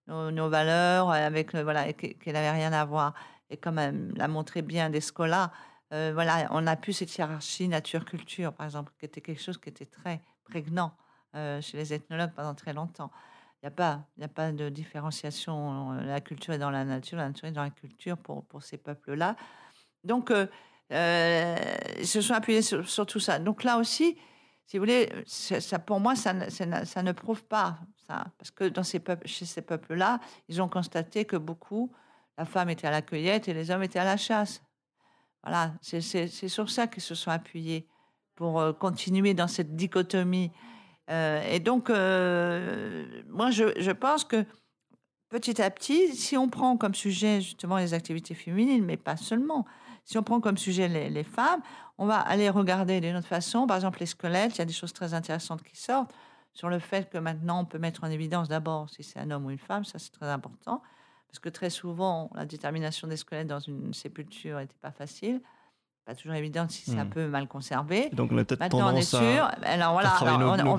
nos, valeurs, avec voilà, qu'elle n'avait rien à voir. Et comme même, l'a montré bien des scolas, euh, voilà, on a pu cette hiérarchie nature-culture, par exemple, qui était quelque chose qui était très prégnant euh, chez les ethnologues pendant très longtemps. Il n'y a, pas, a pas de différenciation. Euh, la culture est dans la nature, la nature est dans la culture pour, pour ces peuples-là. Donc, euh, euh, ils se sont appuyés sur, tout ça. Donc là aussi, si vous voulez, ça, pour moi, ça, ne prouve pas ça. Parce que dans chez ces peuples-là, ils ont constaté que beaucoup, la femme était à la cueillette et les hommes étaient à la chasse. Voilà, c'est sur ça qu'ils se sont appuyés pour euh, continuer dans cette dichotomie. et donc, moi, je, pense que petit à petit, si on prend comme sujet justement les activités féminines, mais pas seulement, si on prend comme sujet les, femmes, on va aller regarder d'une autre façon. Par exemple, les squelettes, il y a des choses très intéressantes qui sortent sur le fait que maintenant on peut mettre en évidence d'abord si c'est un homme ou une femme, ça c'est très important, parce que très souvent la détermination des squelettes dans une sépulture n'était pas facile, pas toujours évidente si c'est un hmm. peu mal conservé. Donc on a peut-être tendance est sûr. à, alors, voilà, on, biais à l'époque. Bah,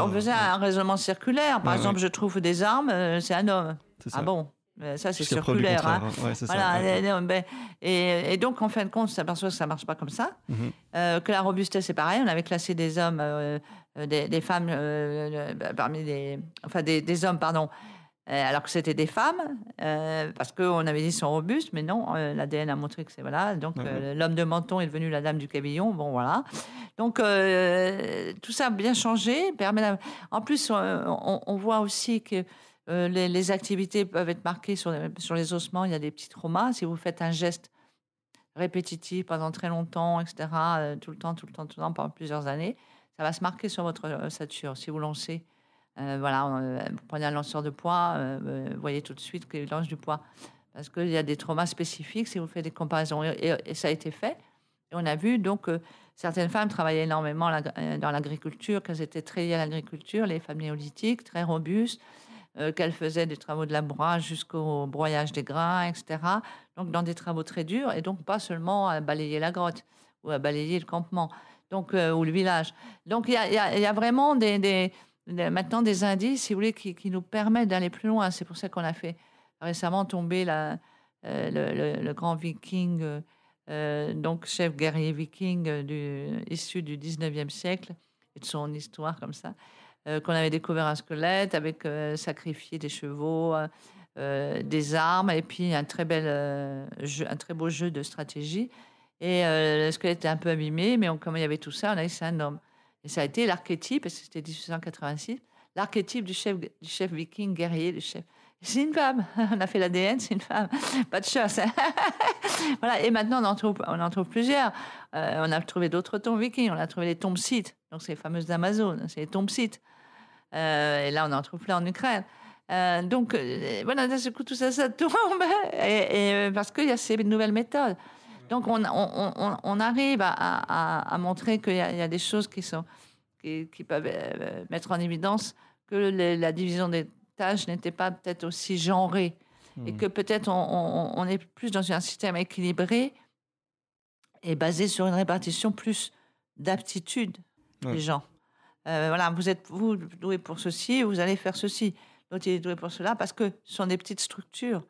on faisait euh, un raisonnement circulaire, par exemple je trouve des armes, euh, c'est un homme. Ah bon euh, ça, c'est circulaire. Et, donc, en fin de compte, on s'aperçoit que ça ne marche pas comme ça. Mhm. Euh, que la robustesse, c'est pareil. On avait classé des hommes, euh, des, femmes, bah, parmi des. Enfin, des, hommes, pardon, alors que c'était des femmes, parce qu'on avait dit qu'ils sont robustes, mais non, l'ADN a montré que c'est. Voilà. Donc, l'homme de menton est devenu la dame du cabillon. Bon, voilà. Donc, tout ça a bien changé. Permet en plus, on, on voit aussi que euh, les, activités peuvent être marquées sur les, ossements. Il y a des petits traumas. Si vous faites un geste répétitif pendant très longtemps, etc., euh, tout le temps, tout le temps, tout le temps, pendant plusieurs années, ça va se marquer sur votre ossature. Euh, si vous lancez, voilà, vous prenez un lanceur de poids, vous voyez tout de suite qu'il lance du poids. Parce qu'il y a des traumas spécifiques si vous faites des comparaisons. Et, ça a été fait. on a vu donc que certaines femmes travaillaient énormément dans l'agriculture, qu'elles étaient très liées à l'agriculture, les femmes néolithiques, très robustes, euh, qu'elle faisait des travaux de labourage jusqu'au broyage des grains, etc. Donc dans des travaux très durs et donc pas seulement à balayer la grotte ou à balayer le campement donc, euh, ou le village. Donc il y a, vraiment des, maintenant des indices, si vous voulez, qui, nous permettent d'aller plus loin. C'est pour ça qu'on a fait récemment tomber euh, le, grand viking, donc chef guerrier viking issu du 19e siècle et de son histoire comme ça. Euh, qu'on avait découvert un squelette avec euh, sacrifié des chevaux, euh, des armes, et puis un très, bel, un très beau jeu de stratégie. Et le squelette était un peu abîmé, mais comme il y avait tout ça, on a dit c'est un homme. Et ça a été l'archétype, et c'était 1886, l'archétype du chef, du chef viking guerrier, du chef. C'est une femme. On a fait l'ADN, c'est une femme. Pas de chasse. Hein. voilà. Et maintenant, on en trouve, on en trouve plusieurs. on a trouvé d'autres tombes vikings. On a trouvé les tombes sites. Donc, c'est les fameuses d'Amazon. C'est les tombes sites. Euh, et là, on en trouve plein en Ukraine. Euh, donc, euh, voilà, coup, tout ça, ça tombe, et, parce qu'il y a ces nouvelles méthodes. Donc, on, arrive à, montrer qu'il y, a des choses qui, sont, qui, peuvent mettre en évidence que la division des tâches n'était pas peut-être aussi genrée, et hmm. que peut-être on, est plus dans un système équilibré et basé sur une répartition plus d'aptitudes des gens. Euh, voilà, vous êtes vous doué pour ceci, vous allez faire ceci. L'autre est doué pour cela parce que ce sont des petites structures.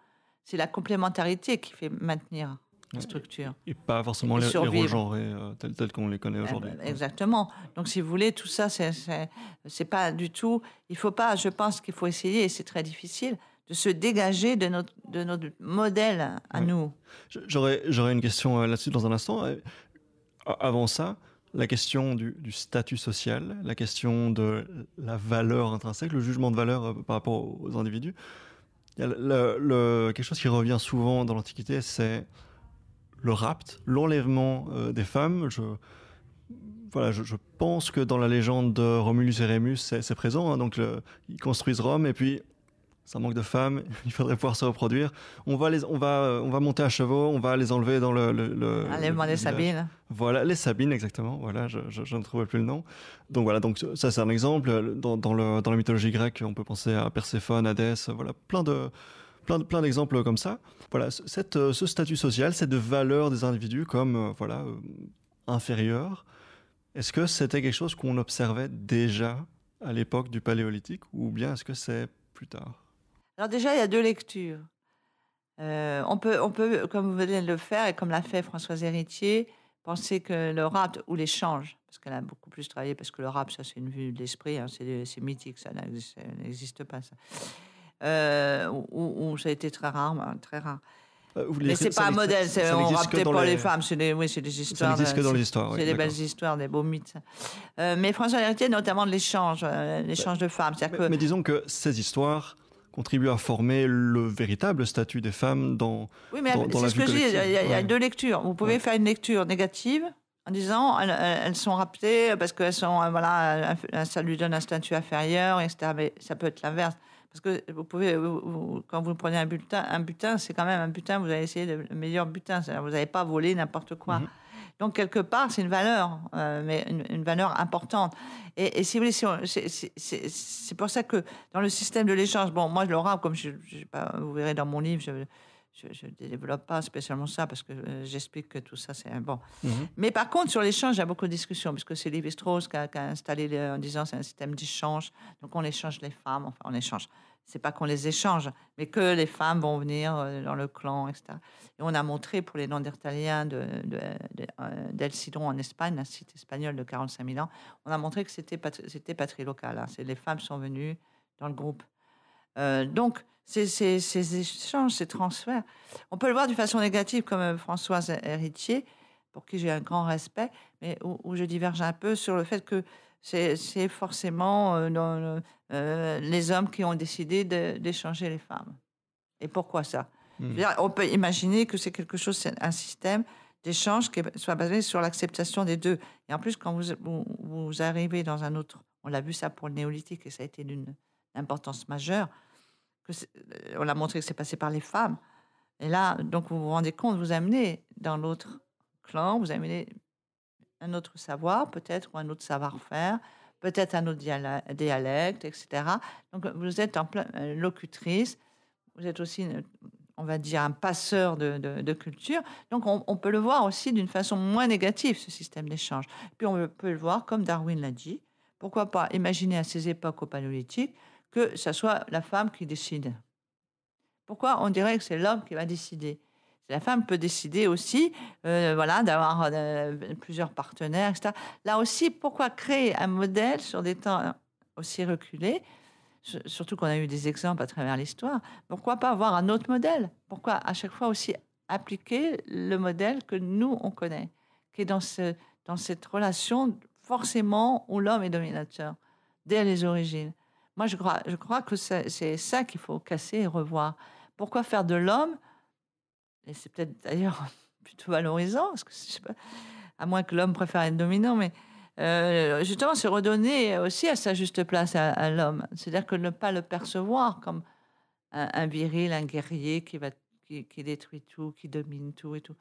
C'est la complémentarité qui fait maintenir la structure. Et pas forcément les, regenrer euh, telles qu'on les connaît eh ben, aujourd'hui. Exactement. Donc, si vous voulez, tout ça, c'est pas du tout. Il faut pas, je pense qu'il faut essayer, et c'est très difficile, de se dégager de notre, de notre modèle à nous. J'aurais une question euh, là-dessus dans un instant. Avant ça, la question du, statut social, la question de la valeur intrinsèque, le jugement de valeur euh, par rapport aux individus. quelque chose qui revient souvent dans l'Antiquité, c'est le rapt, l'enlèvement euh, des femmes. Je, voilà, je, pense que dans la légende de Romulus et Rémus, c'est présent. Hein. donc ils construisent Rome et puis ça manque de femmes, il faudrait pouvoir se reproduire. On va, les, on va, on va monter à chevaux, on va les enlever dans le. le, Enlèvement Sabines. Voilà, les Sabines, exactement. Voilà, je, ne trouvais plus le nom. Donc voilà, donc ça, c'est un exemple. Dans, la mythologie grecque, on peut penser à Perséphone, Hadès, voilà, plein de. Plein, plein d'exemples comme ça. Voilà, ce statut social, cette valeur des individus comme euh, voilà euh, est-ce que c'était quelque chose qu'on observait déjà à l'époque du paléolithique ou bien est-ce que c'est plus tard alors déjà, il y a deux lectures. Euh, on, peut, on peut, comme vous venez de le faire et comme l'a fait Françoise Héritier, penser que le rap ou l'échange, parce qu'elle a beaucoup plus travaillé, parce que le rap, ça c'est une vue de l'esprit, hein, c'est mythique, ça n'existe pas, ça. Euh, ou, ça a été très rare, hein, très rare. Euh, vous mais c'est pas un modèle, C'est on raptait pas les... femmes, c'est des, oui, c'est des histoires. que dans les C'est des belles histoires, des beaux mythes. mais François Héritier, notamment de l'échange, l'échange bah, de femmes. Mais, que... mais disons que ces histoires contribue à former le véritable statut des femmes dans, oui, mais la c'est ce que je dis, il y a, deux lectures. Vous pouvez faire une lecture négative en disant elles, sont rappelées parce que sont, euh, voilà, ça lui donne un statut inférieur, etc. Mais ça peut être l'inverse. Parce que vous pouvez, quand vous prenez un bulletin, un butin, c'est quand même un butin, vous allez essayer le meilleur butin. Vous n'avez pas volé n'importe quoi. Mhm. Donc, quelque part, c'est une valeur, euh, mais une, valeur importante. Et, si vous voulez, c'est pour ça que dans le système de l'échange, bon, moi, Laura, comme je, je, vous verrez dans mon livre, je ne développe pas spécialement ça parce que euh, j'explique que tout ça, c'est un bon. Mhm. Mais par contre, sur l'échange, il y a beaucoup de discussions puisque c'est Lévi-Strauss qui, a, installé en disant c'est un système d'échange. Donc on échange les femmes, enfin on échange c'est pas qu'on les échange, mais que les femmes vont venir euh, dans le clan, etc. Et on a montré pour les Nandertaliens d'El de, de, Cidron euh, en Espagne, un site espagnol de 45 000 ans, on a montré que c'était patrilocal. c'était patrie locale. Hein. Les femmes sont venues dans le groupe. Euh, donc, ces, ces, échanges, ces transferts, on peut le voir de façon négative, comme Françoise Héritier, pour qui j'ai un grand respect, mais où, je diverge un peu sur le fait que c'est forcément euh, euh, les hommes qui ont décidé d'échanger les femmes. Et pourquoi ça hmm. On peut imaginer que c'est quelque chose, c'est un système d'échange qui soit basé sur l'acceptation des deux. Et en plus, quand vous, arrivez dans un autre, on l'a vu ça pour le néolithique et ça a été d'une importance majeure, que euh, on l'a montré que c'est passé par les femmes. Et là, donc vous vous rendez compte, vous amenez dans l'autre clan, vous amenez un autre savoir, peut-être, ou un autre savoir-faire, peut-être un autre dialecte, etc. Donc, vous êtes en plein euh, locutrice, vous êtes aussi, euh, on va dire, un passeur de, de, culture. Donc, on, on, peut le voir aussi d'une façon moins négative, ce système d'échange. Puis, on peut le voir, comme Darwin l'a dit, pourquoi pas imaginer à ces époques au paléolithique que ce soit la femme qui décide Pourquoi on dirait que c'est l'homme qui va décider la femme peut décider aussi, euh, voilà, d'avoir euh, plusieurs partenaires, etc. Là aussi, pourquoi créer un modèle sur des temps aussi reculés Surtout qu'on a eu des exemples à travers l'histoire. Pourquoi pas avoir un autre modèle Pourquoi à chaque fois aussi appliquer le modèle que nous on connaît, qui est dans cette relation forcément où l'homme est dominateur dès les origines. Moi, je crois, je crois que c'est ça qu'il faut casser et revoir. Pourquoi faire de l'homme et c'est peut-être d'ailleurs plutôt valorisant, que à moins que l'homme préfère être dominant, mais euh, justement, se redonner aussi à sa juste place à, l'homme. C'est-à-dire que ne pas le percevoir comme un, viril, un guerrier qui, va, qui, détruit tout, qui domine tout et tout.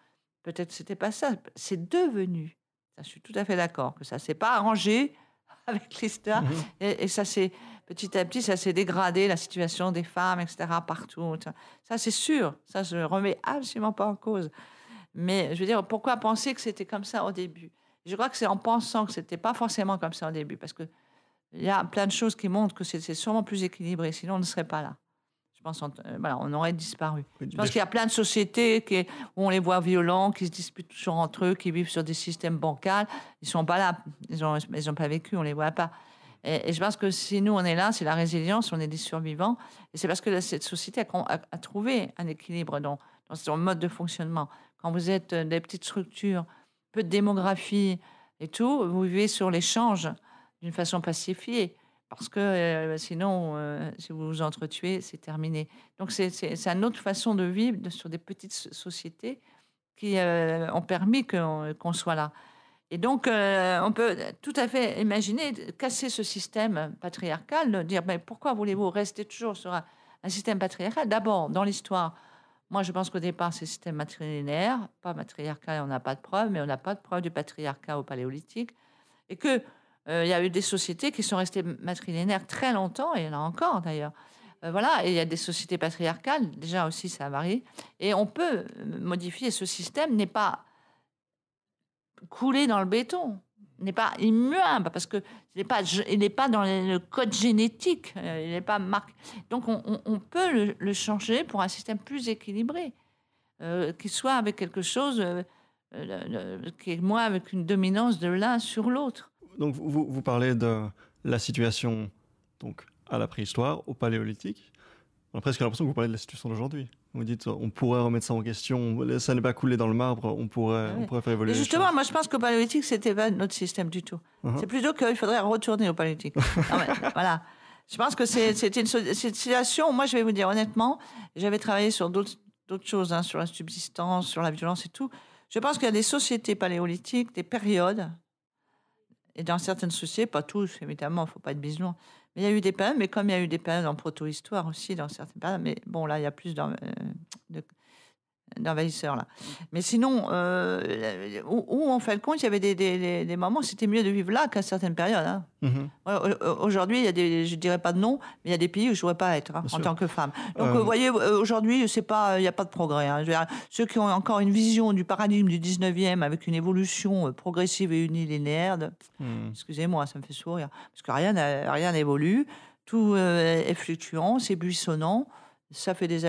Peut-être c'était pas ça. C'est devenu. Ça, je suis tout à fait d'accord que ça s'est pas arrangé avec l'histoire mhm. et, et, ça s'est petit à petit, ça s'est dégradé, la situation des femmes, etc., partout. Ça, c'est sûr. Ça, je ne remets absolument pas en cause. Mais je veux dire, pourquoi penser que c'était comme ça au début Je crois que c'est en pensant que ce n'était pas forcément comme ça au début, parce qu'il y a plein de choses qui montrent que c'est sûrement plus équilibré, sinon on ne serait pas là. Je pense euh, on aurait disparu. je pense qu'il y a plein de sociétés qui, où on les voit violents, qui se disputent toujours entre eux, qui vivent sur des systèmes bancals. Ils sont pas là, ils n'ont pas vécu, on les voit pas. Et, je pense que si nous, on est là, c'est la résilience, on est des survivants. Et c'est parce que cette société a, trouvé un équilibre dans, son mode de fonctionnement. Quand vous êtes euh, des petites structures, peu de démographie et tout, vous vivez sur l'échange d'une façon pacifiée. Parce que euh, bah, sinon, euh, si vous vous entretuez, c'est terminé. Donc, c'est une autre façon de vivre sur des petites sociétés qui ont permis qu'on soit là. Et donc, euh, on peut tout à fait imaginer casser ce système patriarcal, dire mais pourquoi voulez-vous rester toujours sur un, système patriarcal D'abord, dans l'histoire, moi je pense qu'au départ, c'est système matrilinéaire, pas matriarcal, on n'a pas de preuve, mais on n'a pas de preuve du patriarcat au paléolithique. Et que euh, il y a eu des sociétés qui sont restées matrilinéaires très longtemps, et là encore d'ailleurs. Euh, voilà, et il y a des sociétés patriarcales, déjà aussi ça varie. Et on peut modifier ce système, n'est pas couler dans le béton, n'est pas immuable parce que il n'est pas, il n'est pas dans le code génétique, euh, il n'est pas marqué. Donc on, peut le, changer pour un système plus équilibré, euh, qui soit avec quelque chose euh, euh, qui est moins avec une dominance de l'un sur l'autre. Donc vous, parlez de la situation donc à la préhistoire, au paléolithique. On a presque l'impression que vous parlez de la situation d'aujourd'hui. Vous dites, on pourrait remettre ça en question, ça n'est pas coulé dans le marbre, on pourrait, ah faire évoluer. justement, moi je pense qu'au paléolithique, c'était pas notre système du tout. Uh-huh. C'est plutôt qu'il faudrait retourner au paléolithique. voilà. Je pense que c'est une, situation, moi je vais vous dire honnêtement, j'avais travaillé sur d'autres choses, hein, sur la subsistance, sur la violence et tout. Je pense qu'il y a des sociétés paléolithiques, des périodes, et dans certaines sociétés, pas tous évidemment, il ne faut pas être bisounours, il y a eu des pains, mais comme il y a eu des pains en proto-histoire aussi, dans certaines périodes, mais bon, là, il y a plus dans, euh, de, d'envahisseurs là. Mm. Mais sinon, euh, où, en on fait le compte, il y avait des, des, des moments, c'était mieux de vivre là qu'à certaines périodes. Hein. Mm-hmm. Aujourd'hui, il y a des, je dirais pas de nom, mais il y a des pays où je ne voudrais pas être hein, en tant que femme. Donc, euh, vous voyez, euh, aujourd'hui, c'est pas, il n'y a pas de progrès. Hein. ceux qui ont encore une vision du paradigme du 19e avec une évolution progressive et unilinéaire, mm. excusez-moi, ça me fait sourire, parce que rien, rien n'évolue, tout est fluctuant, c'est buissonnant ça fait des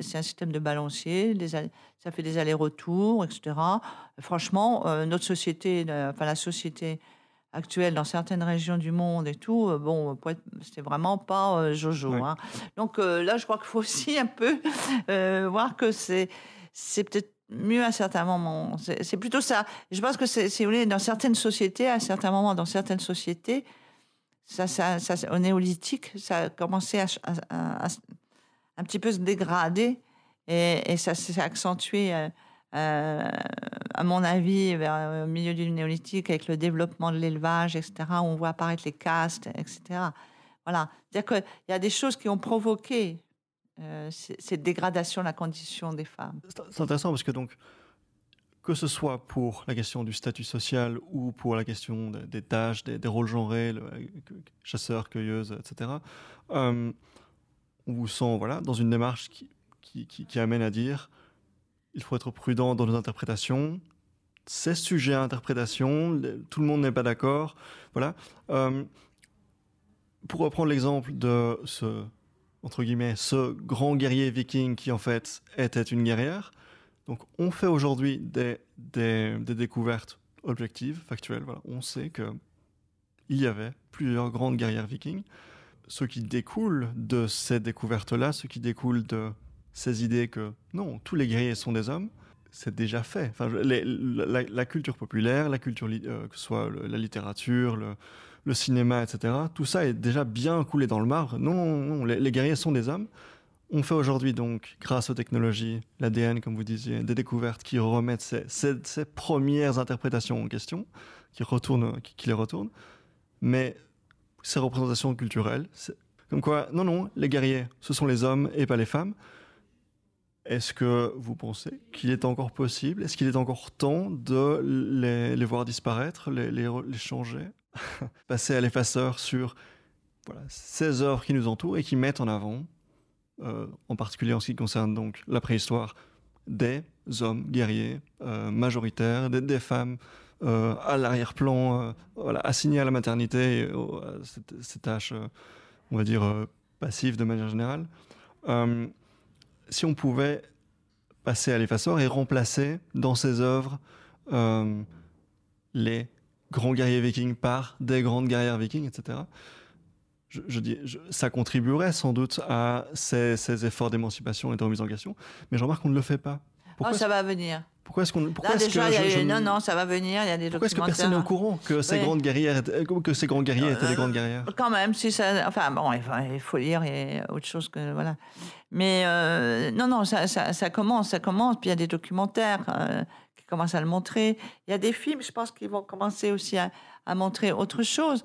c'est un système de balancier, des ça fait des allers-retours, etc. Franchement, euh, notre société, enfin la société actuelle dans certaines régions du monde et tout, euh, bon, euh, c'est vraiment pas jojo. Hein. Donc là, je crois qu'il faut aussi un peu voir que c'est, c'est peut-être mieux à certains moments. C'est plutôt ça. Je pense que c'est, si vous voulez, dans certaines sociétés, à certains moments, dans certaines sociétés, ça, ça, au néolithique, ça a commencé à un petit peu se dégrader et, ça s'est accentué, euh, euh, à mon avis, vers, euh, au milieu du néolithique avec le développement de l'élevage, etc. Où on voit apparaître les castes, etc. Voilà, c'est-à-dire qu'il y a des choses qui ont provoqué cette dégradation de la condition des femmes. C'est intéressant parce que donc que ce soit pour la question du statut social ou pour la question des, tâches, des, rôles genrés, chasseurs, cueilleuses, etc. On vous sent voilà, dans une démarche qui, amène à dire il faut être prudent dans nos interprétations, c'est sujet à interprétation, tout le monde n'est pas d'accord. Voilà. Euh, pour reprendre l'exemple de ce, entre guillemets, ce grand guerrier viking qui en fait était une guerrière, donc on fait aujourd'hui des, découvertes objectives, factuelles. Voilà. On sait que il y avait plusieurs grandes guerrières vikings ce qui découle de ces découvertes-là, ce qui découle de ces idées que non, tous les guerriers sont des hommes, c'est déjà fait. Enfin, la, culture populaire, la culture, euh, que ce soit la littérature, le, cinéma, etc., tout ça est déjà bien coulé dans le marbre. Non, non, les, guerriers sont des hommes. On fait aujourd'hui, donc, grâce aux technologies, l'ADN, comme vous disiez, des découvertes qui remettent ces, ces, premières interprétations en question, qui, retournent, qui les retournent. Mais ces représentations culturelles. Comme quoi, non, non, les guerriers, ce sont les hommes et pas les femmes. Est-ce que vous pensez qu'il est encore possible, est-ce qu'il est encore temps de les, voir disparaître, les, les, changer, passer à l'effaceur sur voilà, ces œuvres qui nous entourent et qui mettent en avant, euh, en particulier en ce qui concerne donc la préhistoire, des hommes guerriers euh, majoritaires, des, des femmes euh, à l'arrière-plan, euh, assigné à la maternité, et, à cette, ces tâches, euh, on va dire, passives de manière générale. si on pouvait passer à l'effaceur et remplacer dans ses œuvres les grands guerriers vikings par des grandes guerrières vikings, etc. Je, dis, ça contribuerait sans doute à ces, ces efforts d'émancipation et de remise en question, mais je remarque qu'on ne le fait pas. Oh, ça va venir. Pourquoi est-ce qu'on que non non ça va venir il y a des est-ce que personne n'est au courant que ces grandes guerrières euh, que ces grands guerriers étaient des euh, grandes guerrières quand même si ça enfin bon il faut lire autre chose que voilà mais euh, non non ça, ça, commence ça commence puis il y a des documentaires qui commencent à le montrer il y a des films je pense qu'ils vont commencer aussi à, à montrer autre chose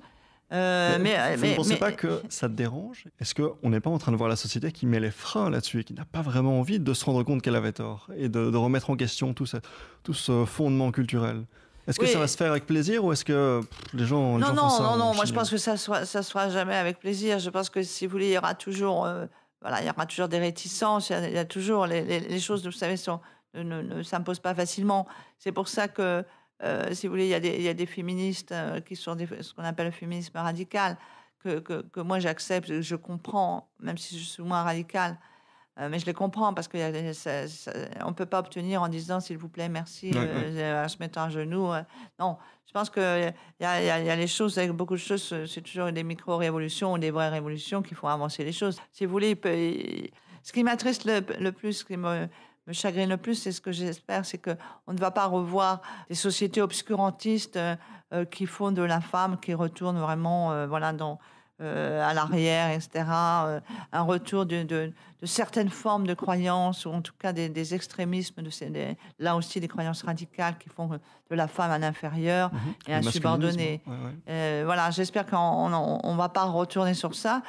euh, mais, euh, vous ne pensez pas que ça te dérange Est-ce qu'on n'est pas en train de voir la société qui met les freins là-dessus et qui n'a pas vraiment envie de se rendre compte qu'elle avait tort et de, remettre en question tout ce, fondement culturel est-ce que ça va se faire avec plaisir ou est-ce que les gens... non, non, ça non, non, moi je pense que ça ne soit, ça jamais avec plaisir. Je pense que si vous voulez, il y aura toujours, euh, voilà, il y aura toujours des réticences, il y a, toujours les, choses, vous savez, sont, ne, ne, ne s'imposent pas facilement. C'est pour ça que euh, si vous voulez, il y a des, féministes euh, qui sont ce qu'on appelle le féminisme radical, que, que, moi j'accepte, je comprends, même si je suis moins radicale. Euh, mais je les comprends parce qu'on ne peut pas obtenir en disant s'il vous plaît, merci, en se mettant à genoux. non, je pense qu'il y, y, a les choses, avec beaucoup de choses, c'est toujours des micro-révolutions ou des vraies révolutions qui font avancer les choses. Si vous voulez, ce qui m'attriste le, plus, qui me me chagrine le plus, c'est ce que j'espère, c'est qu'on ne va pas revoir des sociétés obscurantistes euh, euh, qui font de la femme, qui retournent vraiment euh, voilà, dans, à l'arrière, etc. un retour de, certaines formes de croyances, ou en tout cas des, extrémismes, de là aussi des croyances radicales qui font de la femme un inférieur mhm. et un subordonné. voilà, j'espère qu'on ne va pas retourner sur ça.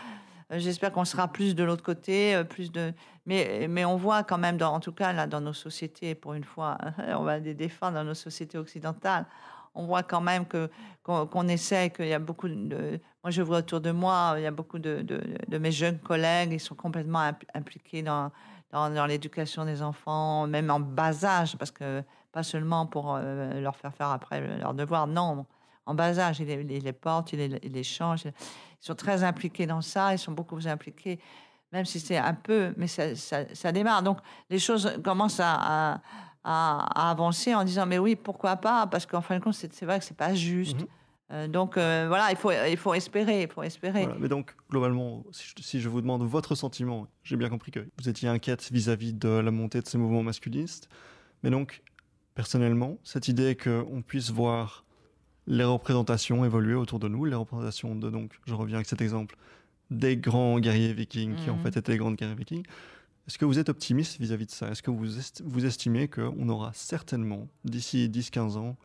J'espère qu'on sera plus de l'autre côté, plus de mais, on voit quand même, en tout cas là, dans nos sociétés, pour une fois, on va les défendre dans nos sociétés occidentales, on voit quand même qu'on essaie, qu'il y a beaucoup de... Moi, je vois autour de moi, il y a beaucoup de, de, mes jeunes collègues, ils sont complètement impliqués dans, dans, l'éducation des enfants, même en bas âge, parce que pas seulement pour euh, leur faire faire après leurs devoirs, non, en bas âge, ils les, les portent, ils les, changent. Ils sont très impliqués dans ça, ils sont beaucoup plus impliqués même si c'est un peu, mais ça, démarre. Donc les choses commencent à, avancer en disant mais oui, pourquoi pas Parce qu'en fin de compte, c'est vrai que c'est pas juste. Mhm. Euh, donc euh, voilà, il faut, il faut espérer, il espérer. mais donc globalement, si je, vous demande votre sentiment, j'ai bien compris que vous étiez inquiète vis-à-vis de la montée de ces mouvements masculinistes. Mais donc personnellement, cette idée qu'on puisse voir les représentations évoluer autour de nous, les représentations de donc, je reviens avec cet exemple des grands guerriers vikings, qui en mhm. fait étaient des grandes guerriers vikings. Est-ce que vous êtes optimiste vis-à-vis de ça Est-ce que vous, vous estimez qu'on aura certainement, d'ici 10-15 ans,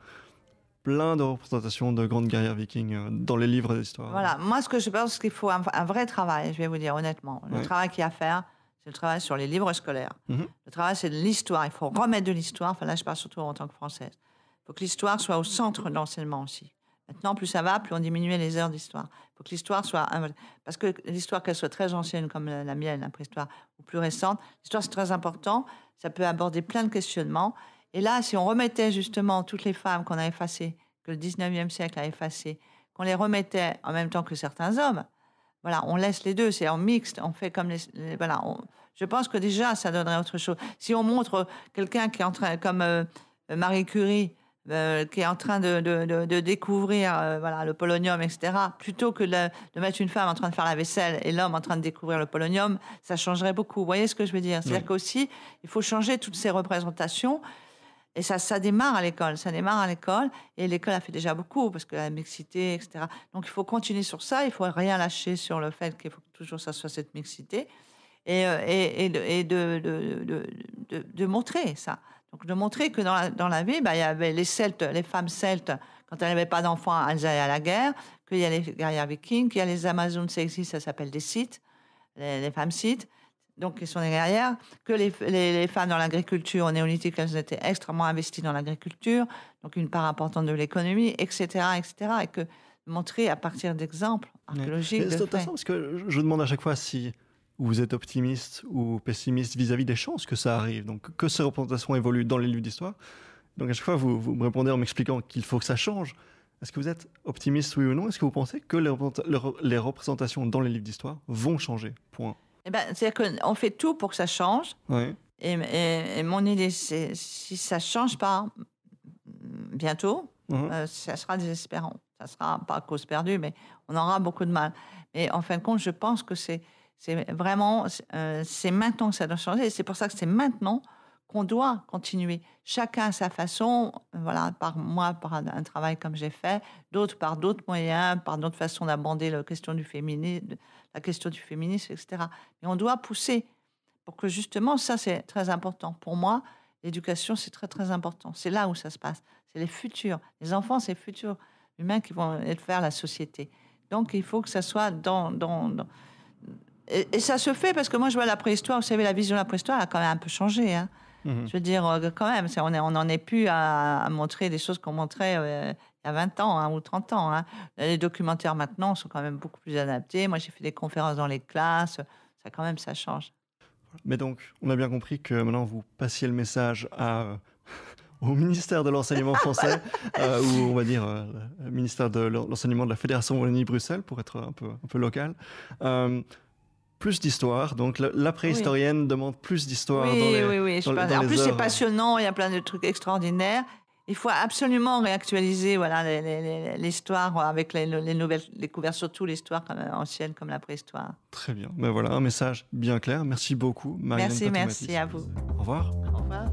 plein de représentations de grandes guerrières vikings euh, dans les livres d'histoire Voilà, moi ce que je pense c'est qu'il faut un, vrai travail, je vais vous dire honnêtement. Le travail qu'il y a à faire, c'est le travail sur les livres scolaires. Mhm. Le travail, c'est de l'histoire. Il faut remettre de l'histoire. Enfin là, je parle surtout en tant que française. Il faut que l'histoire soit au centre de l'enseignement aussi. Maintenant, plus ça va, plus on diminuait les heures d'histoire. Pour que l'histoire soit. Parce que l'histoire, qu'elle soit très ancienne comme la mienne, la préhistoire, ou plus récente, l'histoire, c'est très important. Ça peut aborder plein de questionnements. Et là, si on remettait justement toutes les femmes qu'on a effacées, que le 19e siècle a effacées, qu'on les remettait en même temps que certains hommes, voilà, on laisse les deux, c'est en mixte, on fait comme les, voilà. je pense que déjà ça donnerait autre chose. Si on montre quelqu'un qui est en train, comme euh, Marie Curie, euh, qui est en train de, découvrir euh, voilà, le polonium, etc., plutôt que de, mettre une femme en train de faire la vaisselle et l'homme en train de découvrir le polonium, ça changerait beaucoup. Vous voyez ce que je veux dire C'est-à-dire qu'aussi, il faut changer toutes ces représentations. Et ça, ça démarre à l'école, ça démarre à l'école, et l'école a fait déjà beaucoup, parce que la mixité, etc. Donc il faut continuer sur ça, il faut rien lâcher sur le fait qu'il faut que toujours ça soit cette mixité, et, euh, et, et de, de montrer ça. Donc de montrer que dans la, dans la vie, bah, il y avait les Celtes, les femmes celtes, quand elles n'avaient pas d'enfants, elles allaient à la guerre, qu'il y a les guerrières vikings, qu'il y a les Amazones, ça ça s'appelle des sites, les, femmes sites, donc qui sont des guerrières, que les, les, femmes dans l'agriculture, néolithique, elles étaient extrêmement investies dans l'agriculture, donc une part importante de l'économie, etc., etc., et que montrer à partir d'exemples archéologiques. Mais De toute parce que je demande à chaque fois si vous êtes optimiste ou pessimiste vis-à-vis des chances que ça arrive, donc que ces représentations évoluent dans les livres d'histoire. Donc à chaque fois, vous, vous me répondez en m'expliquant qu'il faut que ça change. Est-ce que vous êtes optimiste, oui ou non Est-ce que vous pensez que les, représentations dans les livres d'histoire vont changer Point. Eh ben, C'est-à-dire qu'on fait tout pour que ça change. Oui. Et, mon idée, c'est si ça ne change pas bientôt, mhm. euh, ça sera désespérant. Ça sera pas cause perdue, mais on aura beaucoup de mal. Et en fin de compte, je pense que c'est c'est vraiment, euh, c'est maintenant que ça doit changer. C'est pour ça que c'est maintenant qu'on doit continuer. Chacun à sa façon, voilà, par moi, par un travail comme j'ai fait, d'autres par d'autres moyens, par d'autres façons d'aborder la question du féminisme, la question du féminisme, etc. Mais on doit pousser pour que justement, ça c'est très important. Pour moi, l'éducation c'est très très important. C'est là où ça se passe. C'est les futurs, les enfants, c'est les futurs humains qui vont euh, faire la société. Donc il faut que ça soit dans, dans et, ça se fait parce que moi, je vois la préhistoire. Vous savez, la vision de la préhistoire a quand même un peu changé. Hein. Mhm. Je veux dire, euh, quand même, on n'en est plus à, montrer des choses qu'on montrait euh, il y a 20 ans hein, ou 30 ans. Hein. Les documentaires maintenant sont quand même beaucoup plus adaptés. Moi, j'ai fait des conférences dans les classes. Ça, quand même, ça change. Mais donc, on a bien compris que maintenant, vous passiez le message à, euh, au ministère de l'enseignement français, ou on va dire le ministère de l'enseignement de la Fédération Wallonie-Bruxelles, pour être un peu, un peu local plus d'histoire. Donc la préhistorienne demande plus d'histoire. Oui, dans les, oui, oui, en plus, c'est passionnant, il y a plein de trucs extraordinaires. Il faut absolument réactualiser voilà l'histoire avec les, nouvelles découvertes, surtout l'histoire euh, ancienne comme la préhistoire. Très bien. Ben voilà, un message bien clair. Merci beaucoup, Marianne Merci, merci à vous. Au revoir. Au revoir.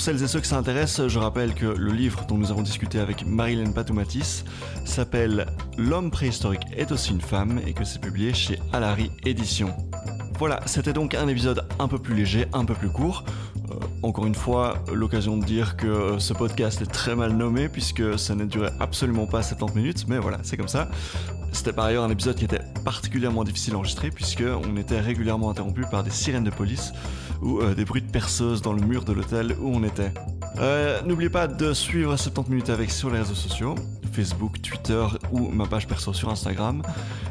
Pour celles et ceux qui s'intéressent, je rappelle que le livre dont nous avons discuté avec Marilyn Patoumatis s'appelle L'homme préhistorique est aussi une femme et que c'est publié chez alari Édition. Voilà, c'était donc un épisode un peu plus léger, un peu plus court. Euh, encore une fois, l'occasion de dire que euh, ce podcast est très mal nommé puisque ça ne durait absolument pas 70 minutes, mais voilà, c'est comme ça. C'était par ailleurs un épisode qui était particulièrement difficile à enregistrer puisque on était régulièrement interrompu par des sirènes de police ou euh, des bruits de perceuse dans le mur de l'hôtel où on était. Euh, n'oubliez pas de suivre 70 minutes avec sur les réseaux sociaux, Facebook, Twitter ou ma page perso sur Instagram.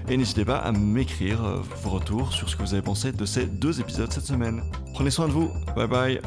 Et n'hésitez pas à m'écrire euh, vos retours sur ce que vous avez pensé de ces deux épisodes cette semaine. Prenez soin de vous, bye bye